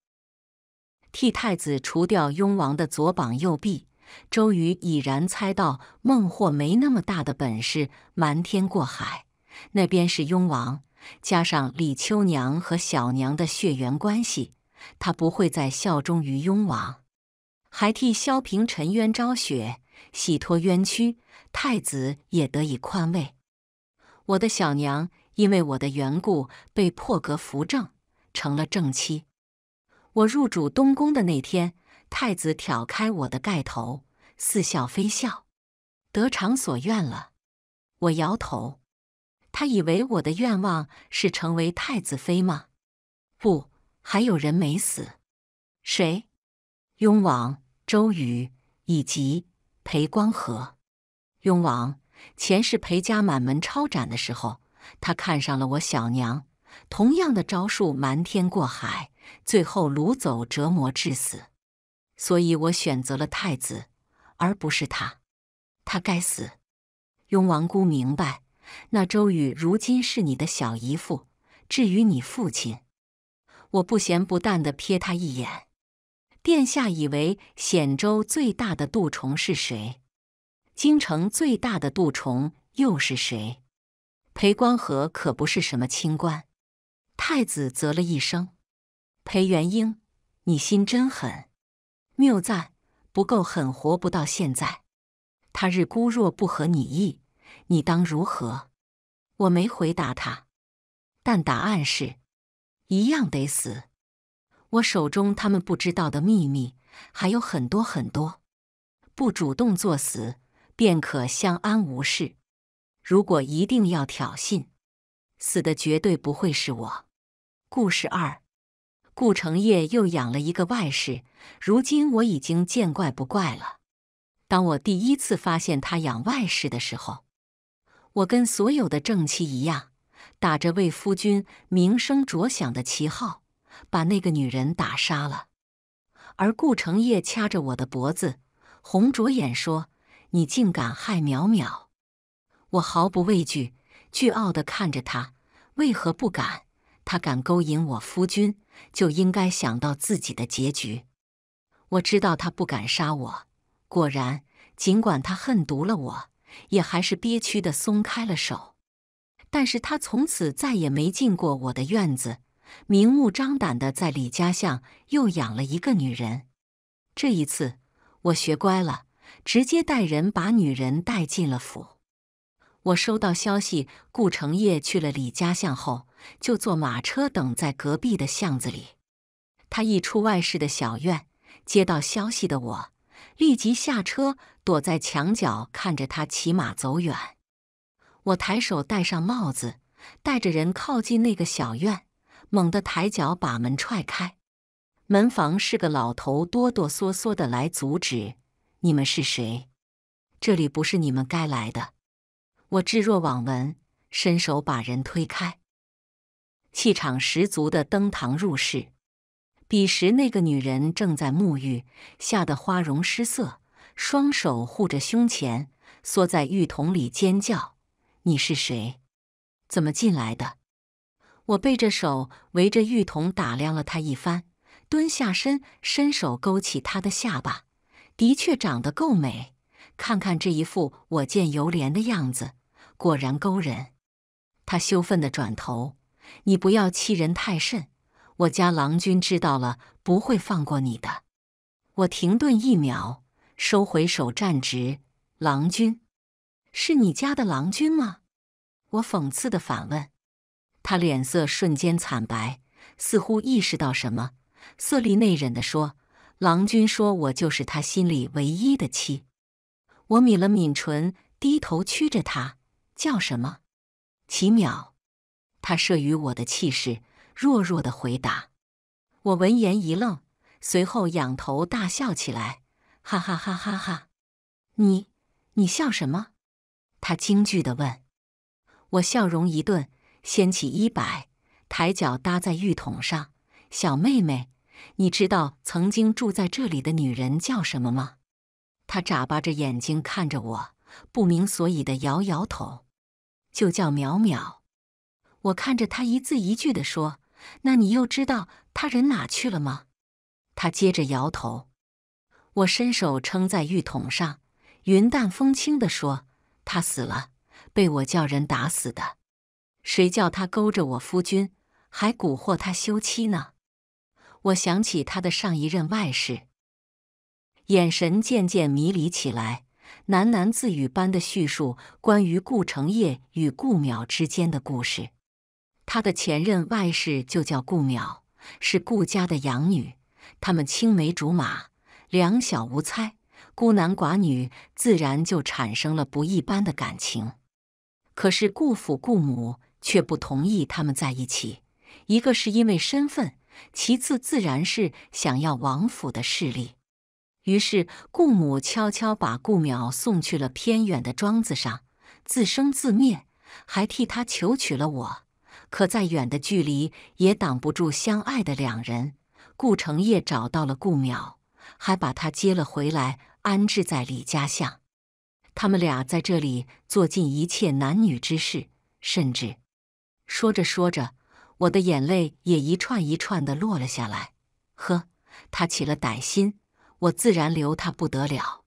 替太子除掉雍王的左膀右臂。周瑜已然猜到孟获没那么大的本事瞒天过海，那边是雍王，加上李秋娘和小娘的血缘关系，他不会再效忠于雍王，还替萧平沉冤昭雪，洗脱冤屈，太子也得以宽慰。我的小娘。因为我的缘故，被破格扶正成了正妻。我入主东宫的那天，太子挑开我的盖头，似笑非笑，得偿所愿了。我摇头，他以为我的愿望是成为太子妃吗？不，还有人没死。谁？雍王、周瑜以及裴光和。雍王前世裴家满门抄斩的时候。他看上了我小娘，同样的招数瞒天过海，最后掳走折磨致死。所以我选择了太子，而不是他。他该死！雍王姑明白，那周宇如今是你的小姨父。至于你父亲，我不咸不淡地瞥他一眼。殿下以为显州最大的杜虫是谁？京城最大的杜虫又是谁？裴光和可不是什么清官，太子啧了一声：“裴元英，你心真狠，谬赞不够狠，活不到现在。他日孤若不合你意，你当如何？”我没回答他，但答案是一样得死。我手中他们不知道的秘密还有很多很多，不主动作死，便可相安无事。如果一定要挑衅，死的绝对不会是我。故事二，顾成业又养了一个外室，如今我已经见怪不怪了。当我第一次发现他养外室的时候，我跟所有的正妻一样，打着为夫君名声着想的旗号，把那个女人打杀了。而顾成业掐着我的脖子，红着眼说：“你竟敢害淼淼！”我毫不畏惧，倨傲地看着他。为何不敢？他敢勾引我夫君，就应该想到自己的结局。我知道他不敢杀我。果然，尽管他恨毒了我，也还是憋屈地松开了手。但是他从此再也没进过我的院子，明目张胆地在李家巷又养了一个女人。这一次，我学乖了，直接带人把女人带进了府。我收到消息，顾成业去了李家巷后，就坐马车等在隔壁的巷子里。他一出外室的小院，接到消息的我立即下车，躲在墙角看着他骑马走远。我抬手戴上帽子，带着人靠近那个小院，猛地抬脚把门踹开。门房是个老头，哆哆嗦嗦的来阻止：“你们是谁？这里不是你们该来的。”我置若罔闻，伸手把人推开，气场十足的登堂入室。彼时那个女人正在沐浴，吓得花容失色，双手护着胸前，缩在浴桶里尖叫：“你是谁？怎么进来的？”我背着手围着浴桶打量了她一番，蹲下身，伸手勾起她的下巴，的确长得够美。看看这一副我见犹怜的样子。果然勾人，他羞愤地转头。你不要欺人太甚，我家郎君知道了不会放过你的。我停顿一秒，收回手，站直。郎君，是你家的郎君吗？我讽刺地反问。他脸色瞬间惨白，似乎意识到什么，色厉内荏地说：“郎君说我就是他心里唯一的妻。”我抿了抿唇，低头屈着他。叫什么？奇淼。他慑于我的气势，弱弱的回答。我闻言一愣，随后仰头大笑起来，哈哈哈哈哈！你，你笑什么？他惊惧的问。我笑容一顿，掀起衣摆，抬脚搭在浴桶上。小妹妹，你知道曾经住在这里的女人叫什么吗？他眨巴着眼睛看着我，不明所以的摇摇头。就叫淼淼，我看着他一字一句的说：“那你又知道他人哪去了吗？”他接着摇头。我伸手撑在浴桶上，云淡风轻的说：“他死了，被我叫人打死的。谁叫他勾着我夫君，还蛊惑他休妻呢？”我想起他的上一任外事，眼神渐渐迷离起来。喃喃自语般的叙述，关于顾城业与顾淼之间的故事。他的前任外室就叫顾淼，是顾家的养女。他们青梅竹马，两小无猜，孤男寡女，自然就产生了不一般的感情。可是顾父顾母却不同意他们在一起，一个是因为身份，其次自然是想要王府的势力。于是，顾母悄悄把顾淼送去了偏远的庄子上，自生自灭，还替他求娶了我。可再远的距离也挡不住相爱的两人。顾成业找到了顾淼，还把他接了回来，安置在李家巷。他们俩在这里做尽一切男女之事，甚至说着说着，我的眼泪也一串一串的落了下来。呵，他起了歹心。我自然留他不得了。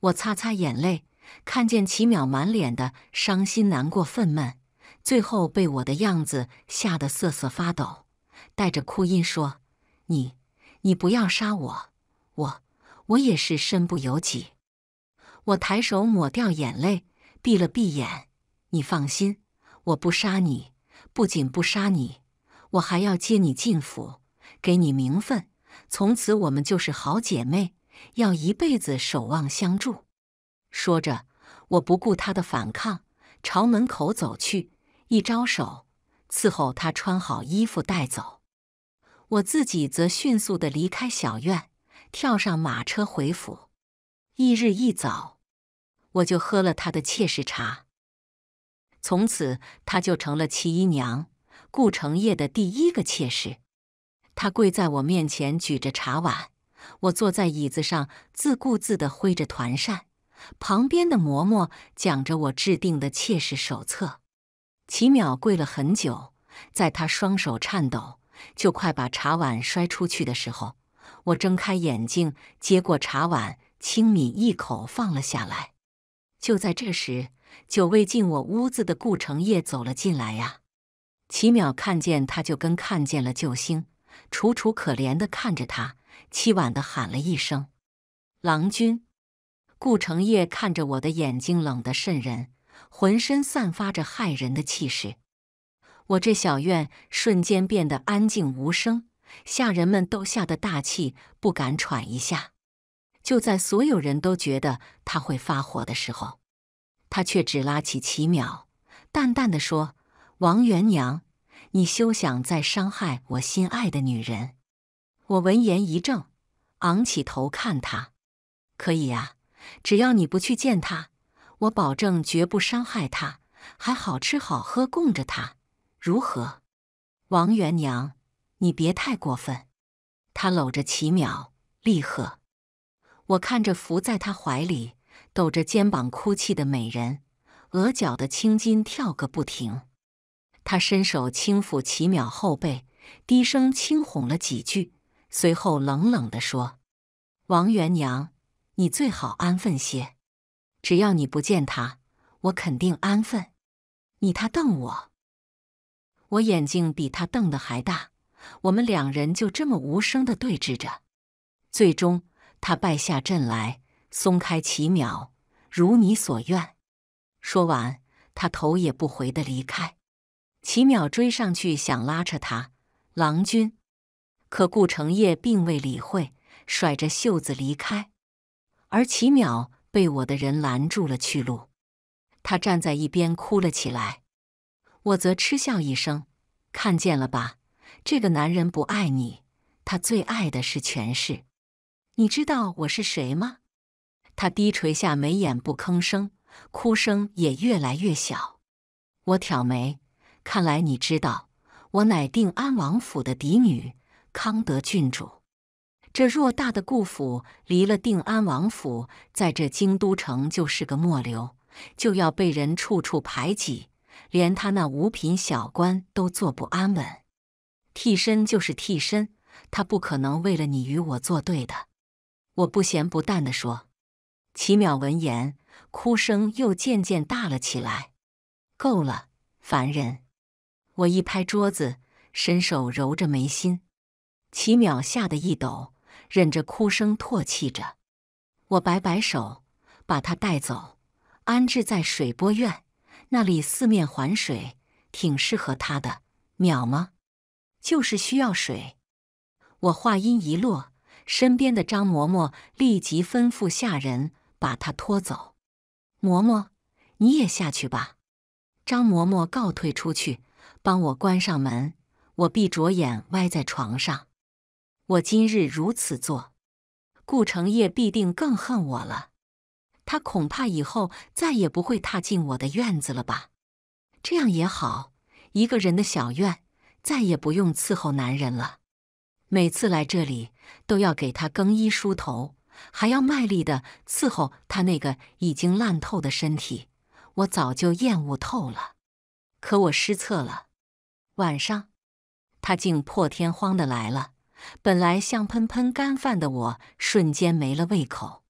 我擦擦眼泪，看见齐淼满脸的伤心、难过、愤懑，最后被我的样子吓得瑟瑟发抖，带着哭音说：“你，你不要杀我！我，我也是身不由己。”我抬手抹掉眼泪，闭了闭眼：“你放心，我不杀你。不仅不杀你，我还要接你进府，给你名分。”从此我们就是好姐妹，要一辈子守望相助。说着，我不顾她的反抗，朝门口走去，一招手，伺候她穿好衣服带走。我自己则迅速的离开小院，跳上马车回府。翌日一早，我就喝了他的妾室茶，从此她就成了七姨娘顾城业的第一个妾室。他跪在我面前，举着茶碗；我坐在椅子上，自顾自地挥着团扇。旁边的嬷嬷讲着我制定的妾室手册。齐淼跪了很久，在他双手颤抖，就快把茶碗摔出去的时候，我睁开眼睛，接过茶碗，轻抿一口，放了下来。就在这时，久未进我屋子的顾承业走了进来呀。齐淼看见他，就跟看见了救星。楚楚可怜的看着他，凄婉的喊了一声：“郎君。”顾城夜看着我的眼睛，冷得渗人，浑身散发着骇人的气势。我这小院瞬间变得安静无声，下人们都吓得大气不敢喘一下。就在所有人都觉得他会发火的时候，他却只拉起齐淼，淡淡的说：“王元娘。”你休想再伤害我心爱的女人！我闻言一怔，昂起头看他。可以呀，只要你不去见她，我保证绝不伤害她，还好吃好喝供着她，如何？王元娘，你别太过分！他搂着齐淼，厉喝。我看着伏在他怀里、抖着肩膀哭泣的美人，额角的青筋跳个不停。他伸手轻抚齐淼后背，低声轻哄了几句，随后冷冷的说：“王元娘，你最好安分些，只要你不见他，我肯定安分。你他瞪我，我眼睛比他瞪的还大。我们两人就这么无声的对峙着，最终他败下阵来，松开齐淼。如你所愿。”说完，他头也不回的离开。齐淼追上去想拉扯他，郎君，可顾城业并未理会，甩着袖子离开。而齐淼被我的人拦住了去路，他站在一边哭了起来。我则嗤笑一声：“看见了吧，这个男人不爱你，他最爱的是权势。你知道我是谁吗？”他低垂下眉眼，不吭声，哭声也越来越小。我挑眉。看来你知道，我乃定安王府的嫡女康德郡主。这偌大的顾府离了定安王府，在这京都城就是个末流，就要被人处处排挤，连他那五品小官都坐不安稳。替身就是替身，他不可能为了你与我作对的。我不咸不淡地说。奇淼闻言，哭声又渐渐大了起来。够了，凡人！我一拍桌子，伸手揉着眉心，齐淼吓得一抖，忍着哭声唾弃着我，摆摆手，把他带走，安置在水波院，那里四面环水，挺适合他的淼吗？就是需要水。我话音一落，身边的张嬷嬷立即吩咐下人把他拖走。嬷嬷，你也下去吧。张嬷嬷告退出去。帮我关上门，我闭着眼歪在床上。我今日如此做，顾城业必定更恨我了。他恐怕以后再也不会踏进我的院子了吧？这样也好，一个人的小院，再也不用伺候男人了。每次来这里都要给他更衣梳头，还要卖力的伺候他那个已经烂透的身体，我早就厌恶透了。可我失策了。晚上，他竟破天荒的来了。本来香喷喷干饭的我，瞬间没了胃口。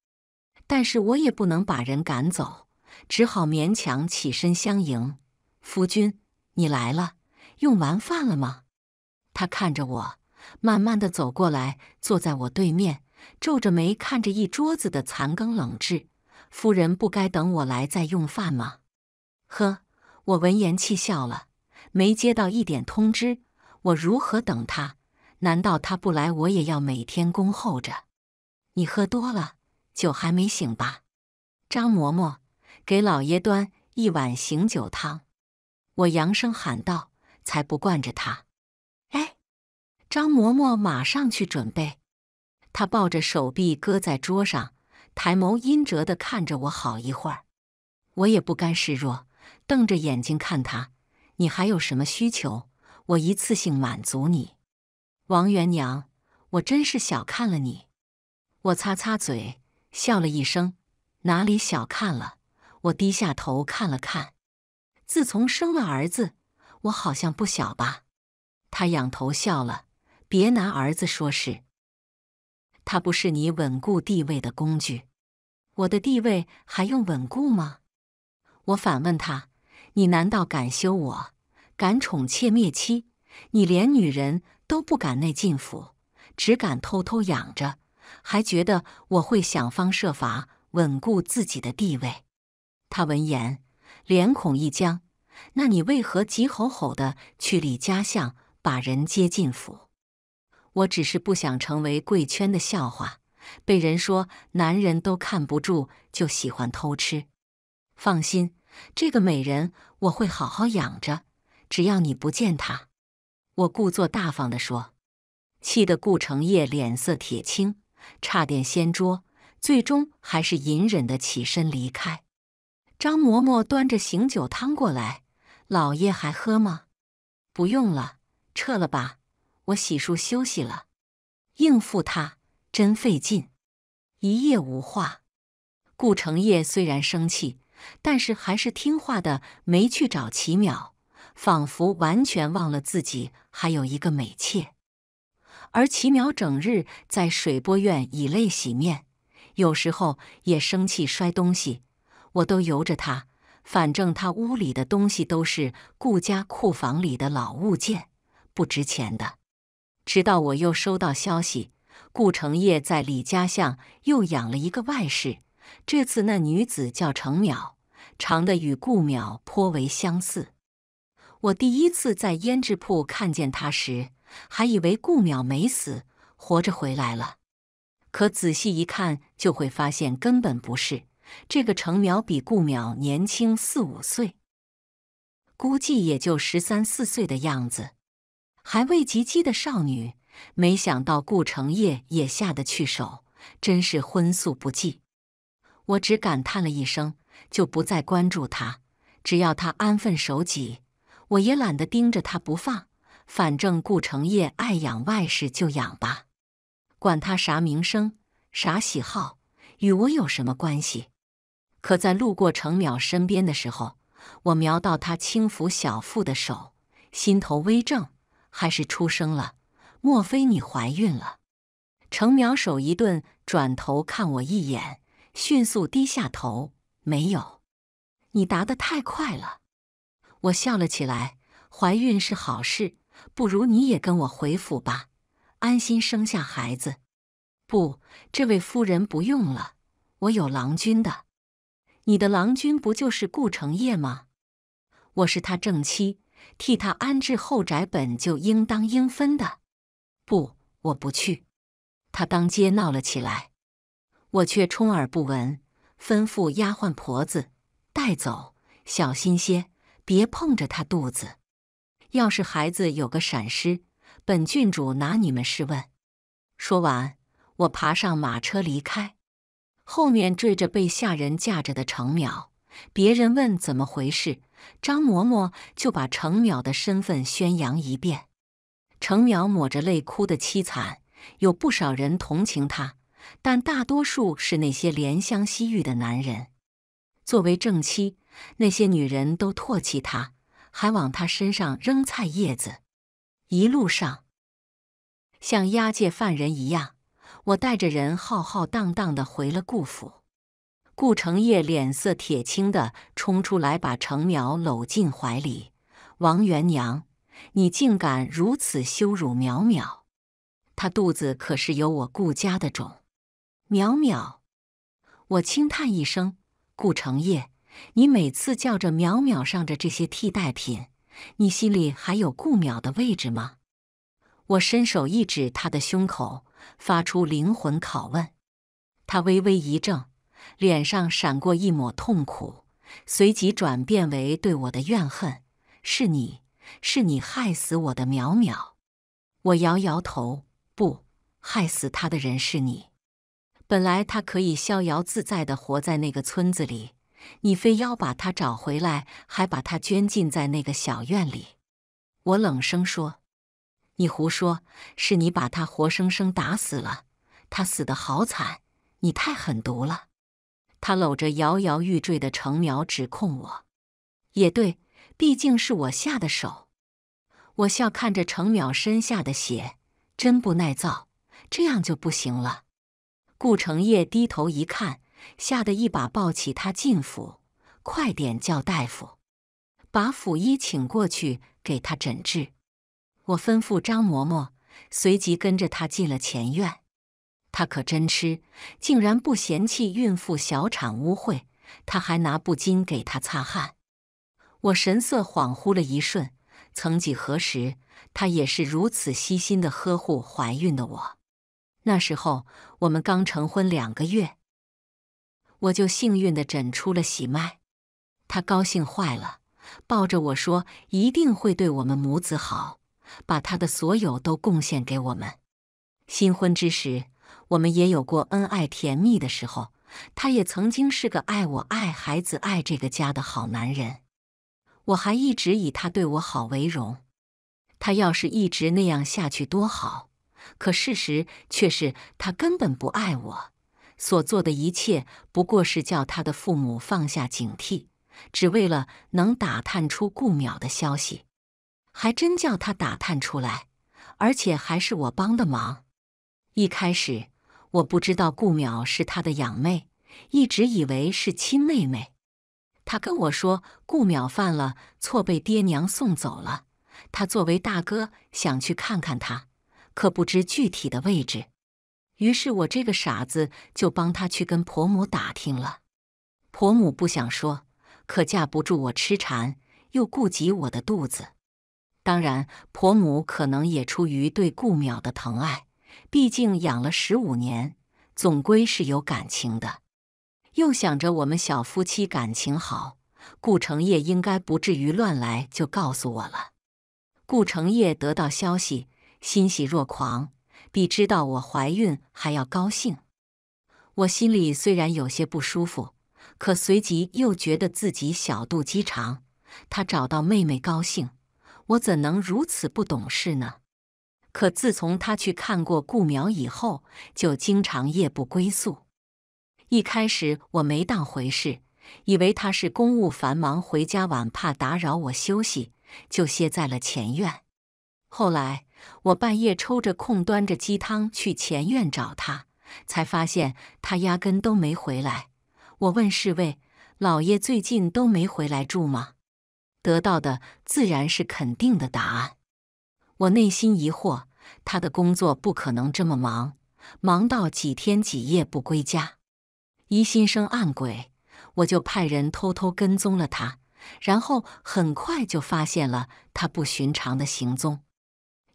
但是我也不能把人赶走，只好勉强起身相迎。夫君，你来了，用完饭了吗？他看着我，慢慢的走过来，坐在我对面，皱着眉看着一桌子的残羹冷炙。夫人不该等我来再用饭吗？呵，我闻言气笑了。没接到一点通知，我如何等他？难道他不来我也要每天恭候着？你喝多了，酒还没醒吧？张嬷嬷，给老爷端一碗醒酒汤。我扬声喊道：“才不惯着他！”哎，张嬷嬷马上去准备。她抱着手臂搁在桌上，抬眸阴折的看着我好一会儿。我也不甘示弱，瞪着眼睛看他。你还有什么需求？我一次性满足你。王元娘，我真是小看了你。我擦擦嘴，笑了一声。哪里小看了？我低下头看了看。自从生了儿子，我好像不小吧？他仰头笑了。别拿儿子说事。他不是你稳固地位的工具。我的地位还用稳固吗？我反问他。你难道敢休我，敢宠妾灭妻？你连女人都不敢内进府，只敢偷偷养着，还觉得我会想方设法稳固自己的地位？他闻言，脸孔一僵。那你为何急吼吼的去李家巷把人接进府？我只是不想成为贵圈的笑话，被人说男人都看不住就喜欢偷吃。放心。这个美人我会好好养着，只要你不见她。我故作大方的说，气得顾城业脸色铁青，差点掀桌，最终还是隐忍的起身离开。张嬷嬷端着醒酒汤过来，老爷还喝吗？不用了，撤了吧，我洗漱休息了。应付他真费劲。一夜无话。顾城业虽然生气。但是还是听话的，没去找齐淼，仿佛完全忘了自己还有一个美妾。而齐淼整日在水波院以泪洗面，有时候也生气摔东西，我都由着他，反正他屋里的东西都是顾家库房里的老物件，不值钱的。直到我又收到消息，顾承业在李家巷又养了一个外室。这次那女子叫程淼，长得与顾淼颇为相似。我第一次在胭脂铺看见她时，还以为顾淼没死，活着回来了。可仔细一看，就会发现根本不是。这个程淼比顾淼年轻四五岁，估计也就十三四岁的样子，还未及笄的少女。没想到顾城业也下得去手，真是荤素不忌。我只感叹了一声，就不再关注他。只要他安分守己，我也懒得盯着他不放。反正顾成业爱养外室就养吧，管他啥名声、啥喜好，与我有什么关系？可在路过程淼身边的时候，我瞄到他轻抚小腹的手，心头微怔，还是出声了：“莫非你怀孕了？”程淼手一顿，转头看我一眼。迅速低下头，没有。你答得太快了，我笑了起来。怀孕是好事，不如你也跟我回府吧，安心生下孩子。不，这位夫人不用了，我有郎君的。你的郎君不就是顾承业吗？我是他正妻，替他安置后宅本就应当应分的。不，我不去。他当街闹了起来。我却充耳不闻，吩咐丫鬟婆子带走，小心些，别碰着她肚子。要是孩子有个闪失，本郡主拿你们试问。说完，我爬上马车离开，后面追着被下人架着的程淼。别人问怎么回事，张嬷嬷就把程淼的身份宣扬一遍。程淼抹着泪哭得凄惨，有不少人同情他。但大多数是那些怜香惜玉的男人。作为正妻，那些女人都唾弃他，还往他身上扔菜叶子。一路上像押解犯人一样，我带着人浩浩荡荡的回了顾府。顾成业脸色铁青的冲出来，把程苗搂进怀里：“王元娘，你竟敢如此羞辱淼淼！她肚子可是有我顾家的种！”淼淼，我轻叹一声：“顾成业，你每次叫着淼淼，上着这些替代品，你心里还有顾淼的位置吗？”我伸手一指他的胸口，发出灵魂拷问。他微微一怔，脸上闪过一抹痛苦，随即转变为对我的怨恨：“是你，是你害死我的淼淼。”我摇摇头：“不，害死他的人是你。”本来他可以逍遥自在地活在那个村子里，你非要把他找回来，还把他圈禁在那个小院里。我冷声说：“你胡说，是你把他活生生打死了，他死得好惨，你太狠毒了。”他搂着摇摇欲坠的程淼，指控我：“也对，毕竟是我下的手。”我笑看着程淼身下的血，真不耐造，这样就不行了。顾城业低头一看，吓得一把抱起他进府，快点叫大夫，把府医请过去给他诊治。我吩咐张嬷嬷，随即跟着他进了前院。他可真痴，竟然不嫌弃孕妇小产污秽，他还拿布巾给她擦汗。我神色恍惚了一瞬，曾几何时，他也是如此悉心的呵护怀孕的我。那时候我们刚成婚两个月，我就幸运的诊出了喜脉，他高兴坏了，抱着我说一定会对我们母子好，把他的所有都贡献给我们。新婚之时，我们也有过恩爱甜蜜的时候，他也曾经是个爱我、爱孩子、爱这个家的好男人，我还一直以他对我好为荣。他要是一直那样下去多好。可事实却是，他根本不爱我，所做的一切不过是叫他的父母放下警惕，只为了能打探出顾淼的消息。还真叫他打探出来，而且还是我帮的忙。一开始我不知道顾淼是他的养妹，一直以为是亲妹妹。他跟我说，顾淼犯了错，被爹娘送走了。他作为大哥，想去看看他。可不知具体的位置，于是我这个傻子就帮他去跟婆母打听了。婆母不想说，可架不住我痴缠，又顾及我的肚子。当然，婆母可能也出于对顾淼的疼爱，毕竟养了十五年，总归是有感情的。又想着我们小夫妻感情好，顾成业应该不至于乱来，就告诉我了。顾成业得到消息。欣喜若狂，比知道我怀孕还要高兴。我心里虽然有些不舒服，可随即又觉得自己小肚鸡肠。他找到妹妹高兴，我怎能如此不懂事呢？可自从他去看过顾苗以后，就经常夜不归宿。一开始我没当回事，以为他是公务繁忙，回家晚，怕打扰我休息，就歇在了前院。后来。我半夜抽着空端着鸡汤去前院找他，才发现他压根都没回来。我问侍卫：“老爷最近都没回来住吗？”得到的自然是肯定的答案。我内心疑惑，他的工作不可能这么忙，忙到几天几夜不归家。疑心生暗鬼，我就派人偷偷跟踪了他，然后很快就发现了他不寻常的行踪。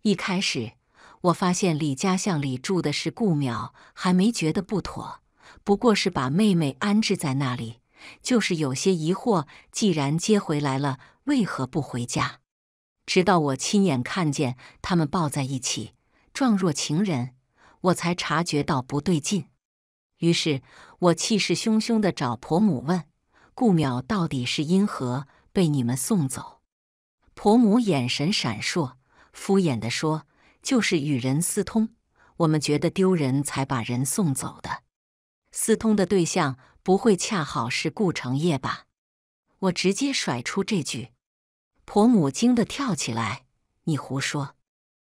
一开始，我发现李家巷里住的是顾淼，还没觉得不妥，不过是把妹妹安置在那里，就是有些疑惑。既然接回来了，为何不回家？直到我亲眼看见他们抱在一起，状若情人，我才察觉到不对劲。于是，我气势汹汹地找婆母问：“顾淼到底是因何被你们送走？”婆母眼神闪烁。敷衍的说：“就是与人私通，我们觉得丢人才把人送走的。私通的对象不会恰好是顾成业吧？”我直接甩出这句，婆母惊得跳起来：“你胡说，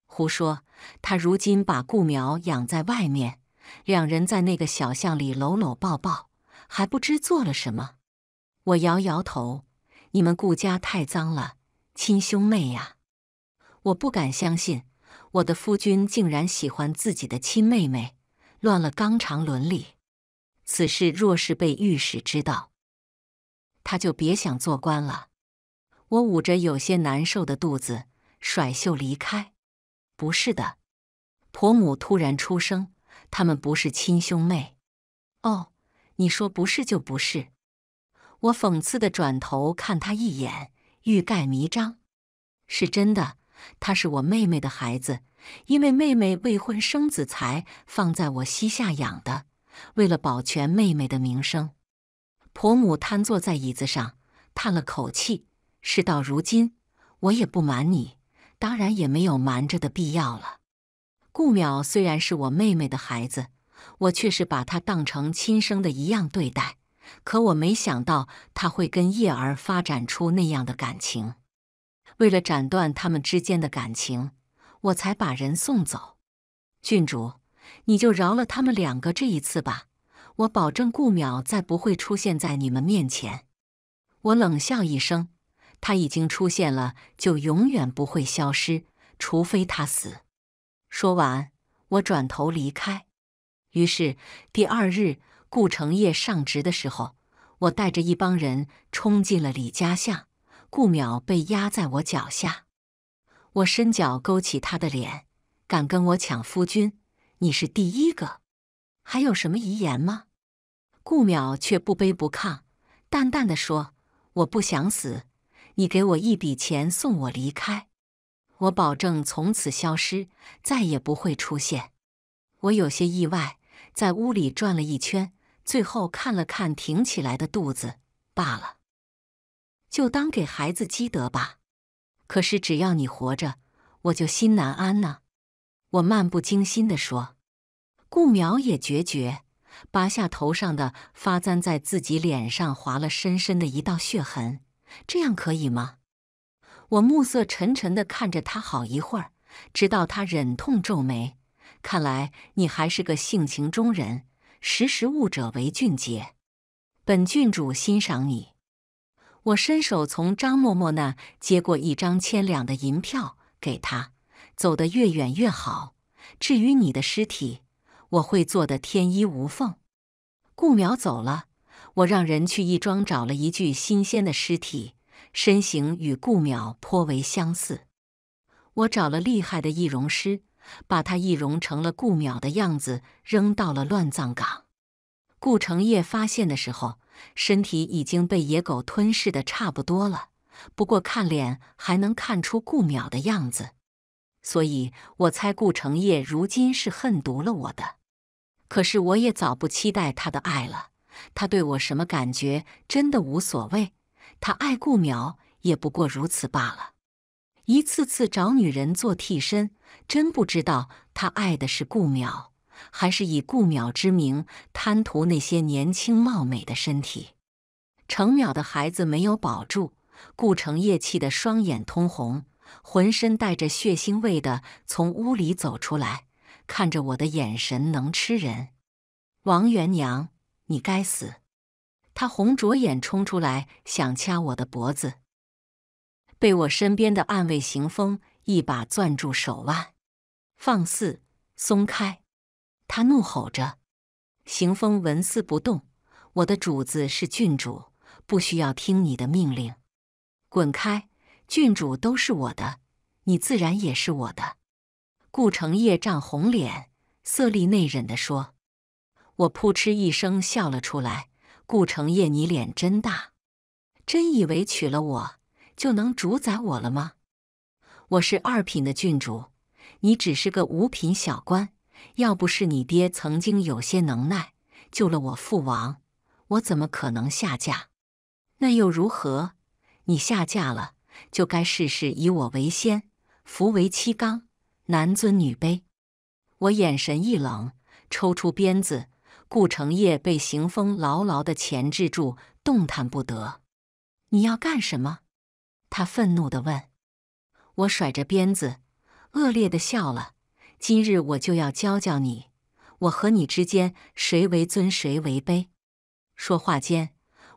胡说！他如今把顾苗养在外面，两人在那个小巷里搂搂抱抱，还不知做了什么。”我摇摇头：“你们顾家太脏了，亲兄妹呀！”我不敢相信，我的夫君竟然喜欢自己的亲妹妹，乱了纲常伦理。此事若是被御史知道，他就别想做官了。我捂着有些难受的肚子，甩袖离开。不是的，婆母突然出声：“他们不是亲兄妹。”哦，你说不是就不是。我讽刺的转头看他一眼，欲盖弥彰。是真的。她是我妹妹的孩子，因为妹妹未婚生子才放在我膝下养的。为了保全妹妹的名声，婆母瘫坐在椅子上，叹了口气。事到如今，我也不瞒你，当然也没有瞒着的必要了。顾淼虽然是我妹妹的孩子，我却是把她当成亲生的一样对待。可我没想到他会跟叶儿发展出那样的感情。为了斩断他们之间的感情，我才把人送走。郡主，你就饶了他们两个这一次吧。我保证，顾淼再不会出现在你们面前。我冷笑一声，他已经出现了，就永远不会消失，除非他死。说完，我转头离开。于是，第二日顾城业上职的时候，我带着一帮人冲进了李家巷。顾淼被压在我脚下，我伸脚勾起他的脸：“敢跟我抢夫君，你是第一个。还有什么遗言吗？”顾淼却不卑不亢，淡淡的说：“我不想死，你给我一笔钱送我离开，我保证从此消失，再也不会出现。”我有些意外，在屋里转了一圈，最后看了看挺起来的肚子，罢了。就当给孩子积德吧。可是只要你活着，我就心难安呢。我漫不经心的说。顾苗也决绝，拔下头上的发簪，在自己脸上划了深深的一道血痕。这样可以吗？我暮色沉沉的看着他，好一会儿，直到他忍痛皱眉。看来你还是个性情中人，识时务者为俊杰。本郡主欣赏你。我伸手从张嬷嬷那接过一张千两的银票，给她走得越远越好。至于你的尸体，我会做得天衣无缝。顾淼走了，我让人去义庄找了一具新鲜的尸体，身形与顾淼颇为相似。我找了厉害的易容师，把他易容成了顾淼的样子，扔到了乱葬岗。顾成业发现的时候。身体已经被野狗吞噬的差不多了，不过看脸还能看出顾淼的样子，所以我猜顾承业如今是恨毒了我的。可是我也早不期待他的爱了，他对我什么感觉真的无所谓，他爱顾淼也不过如此罢了。一次次找女人做替身，真不知道他爱的是顾淼。还是以顾淼之名贪图那些年轻貌美的身体，程淼的孩子没有保住，顾城业气得双眼通红，浑身带着血腥味的从屋里走出来，看着我的眼神能吃人。王元娘，你该死！他红着眼冲出来，想掐我的脖子，被我身边的暗卫行风一把攥住手腕，放肆，松开。他怒吼着，行风纹丝不动。我的主子是郡主，不需要听你的命令。滚开！郡主都是我的，你自然也是我的。顾城业涨红脸，色厉内荏地说：“我扑哧一声笑了出来。顾城业，你脸真大，真以为娶了我就能主宰我了吗？我是二品的郡主，你只是个五品小官。”要不是你爹曾经有些能耐救了我父王，我怎么可能下嫁？那又如何？你下嫁了，就该事事以我为先，夫为妻纲，男尊女卑。我眼神一冷，抽出鞭子。顾承业被行风牢牢地钳制住，动弹不得。你要干什么？他愤怒地问。我甩着鞭子，恶劣地笑了。今日我就要教教你，我和你之间谁为尊谁为卑。说话间，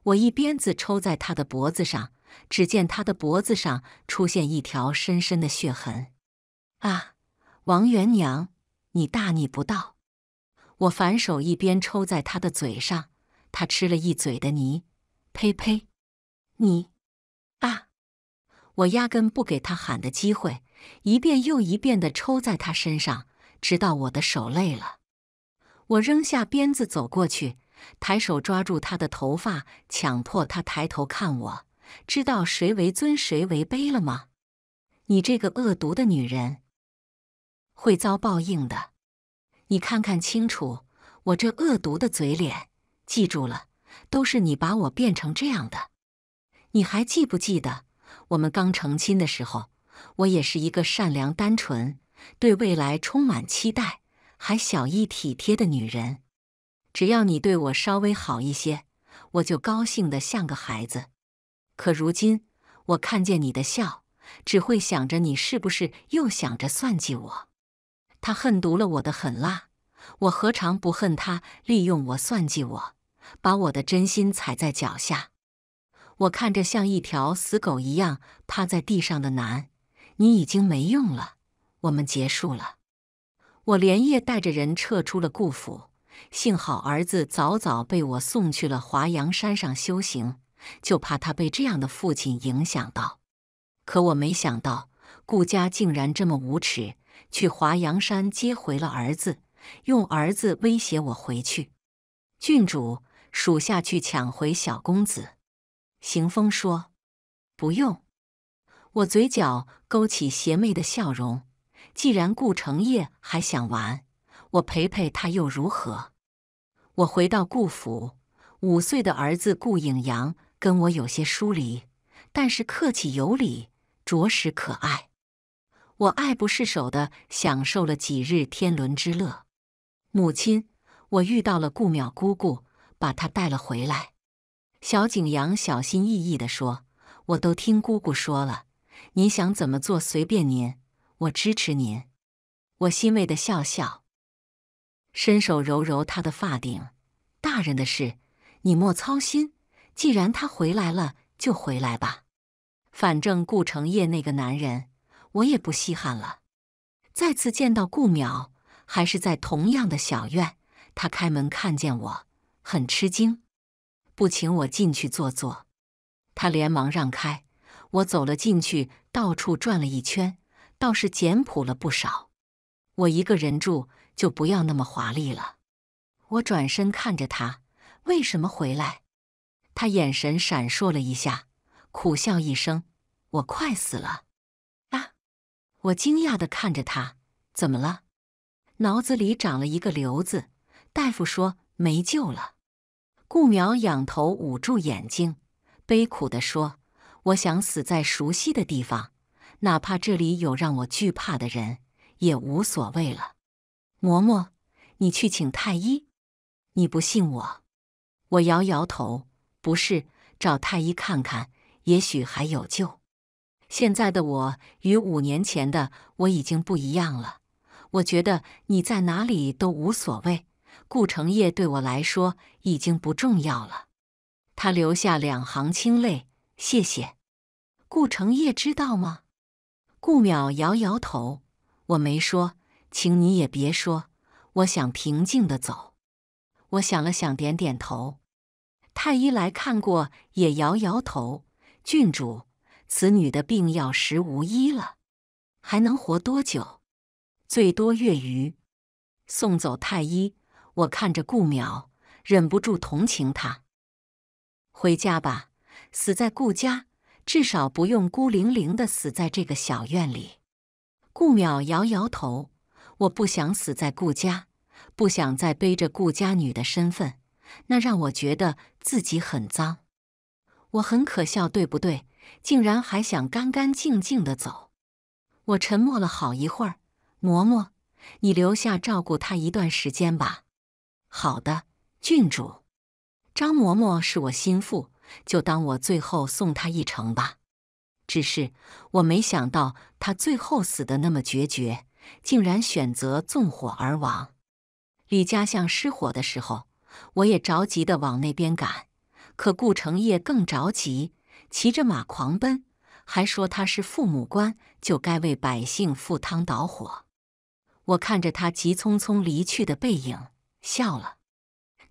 我一鞭子抽在他的脖子上，只见他的脖子上出现一条深深的血痕。啊，王元娘，你大逆不道！我反手一鞭抽在他的嘴上，他吃了一嘴的泥。呸呸，你！啊！我压根不给他喊的机会。一遍又一遍地抽在他身上，直到我的手累了。我扔下鞭子，走过去，抬手抓住他的头发，强迫他抬头看我。知道谁为尊，谁为卑了吗？你这个恶毒的女人，会遭报应的。你看看清楚，我这恶毒的嘴脸。记住了，都是你把我变成这样的。你还记不记得我们刚成亲的时候？我也是一个善良、单纯，对未来充满期待，还小意体贴的女人。只要你对我稍微好一些，我就高兴的像个孩子。可如今，我看见你的笑，只会想着你是不是又想着算计我。他恨毒了我的狠辣，我何尝不恨他利用我算计我，把我的真心踩在脚下？我看着像一条死狗一样趴在地上的男。你已经没用了，我们结束了。我连夜带着人撤出了顾府，幸好儿子早早被我送去了华阳山上修行，就怕他被这样的父亲影响到。可我没想到，顾家竟然这么无耻，去华阳山接回了儿子，用儿子威胁我回去。郡主，属下去抢回小公子。行风说：“不用。”我嘴角勾起邪魅的笑容，既然顾城业还想玩，我陪陪他又如何？我回到顾府，五岁的儿子顾影阳跟我有些疏离，但是客气有礼，着实可爱。我爱不释手的享受了几日天伦之乐。母亲，我遇到了顾淼姑姑，把她带了回来。小景阳小心翼翼的说：“我都听姑姑说了。”你想怎么做，随便您，我支持您。我欣慰的笑笑，伸手揉揉他的发顶。大人的事，你莫操心。既然他回来了，就回来吧。反正顾城业那个男人，我也不稀罕了。再次见到顾淼，还是在同样的小院。他开门看见我，很吃惊，不请我进去坐坐。他连忙让开，我走了进去。到处转了一圈，倒是简朴了不少。我一个人住，就不要那么华丽了。我转身看着他，为什么回来？他眼神闪烁了一下，苦笑一声：“我快死了。”啊！我惊讶的看着他，怎么了？脑子里长了一个瘤子，大夫说没救了。顾苗仰头捂住眼睛，悲苦的说。我想死在熟悉的地方，哪怕这里有让我惧怕的人，也无所谓了。嬷嬷，你去请太医。你不信我？我摇摇头，不是，找太医看看，也许还有救。现在的我与五年前的我已经不一样了。我觉得你在哪里都无所谓，顾承业对我来说已经不重要了。他留下两行清泪。谢谢，顾城业知道吗？顾淼摇摇头，我没说，请你也别说。我想平静的走。我想了想，点点头。太医来看过，也摇摇头。郡主，此女的病药时无医了，还能活多久？最多月余。送走太医，我看着顾淼，忍不住同情他。回家吧。死在顾家，至少不用孤零零的死在这个小院里。顾淼摇摇头：“我不想死在顾家，不想再背着顾家女的身份，那让我觉得自己很脏。我很可笑，对不对？竟然还想干干净净的走。”我沉默了好一会儿：“嬷嬷，你留下照顾她一段时间吧。”“好的，郡主。”张嬷嬷是我心腹。就当我最后送他一程吧。只是我没想到他最后死得那么决绝，竟然选择纵火而亡。李家巷失火的时候，我也着急地往那边赶，可顾成业更着急，骑着马狂奔，还说他是父母官，就该为百姓赴汤蹈火。我看着他急匆匆离去的背影，笑了。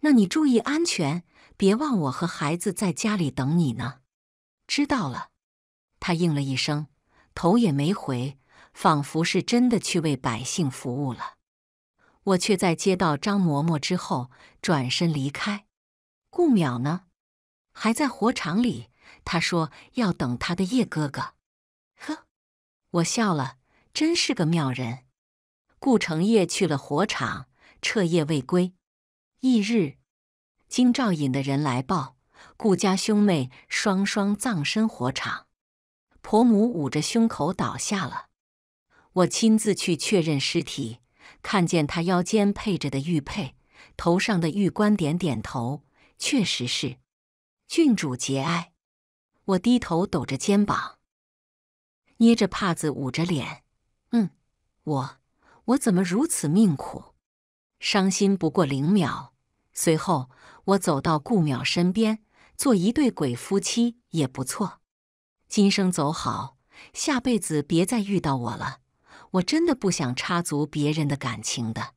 那你注意安全。别忘，我和孩子在家里等你呢。知道了，他应了一声，头也没回，仿佛是真的去为百姓服务了。我却在接到张嬷嬷之后转身离开。顾淼呢？还在火场里。他说要等他的叶哥哥。呵，我笑了，真是个妙人。顾成业去了火场，彻夜未归。翌日。金兆尹的人来报，顾家兄妹双双葬身火场，婆母捂着胸口倒下了。我亲自去确认尸体，看见他腰间配着的玉佩，头上的玉冠，点点头，确实是。郡主节哀。我低头抖着肩膀，捏着帕子捂着脸，嗯，我我怎么如此命苦？伤心不过零秒，随后。我走到顾淼身边，做一对鬼夫妻也不错。今生走好，下辈子别再遇到我了。我真的不想插足别人的感情的，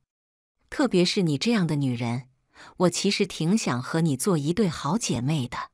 特别是你这样的女人，我其实挺想和你做一对好姐妹的。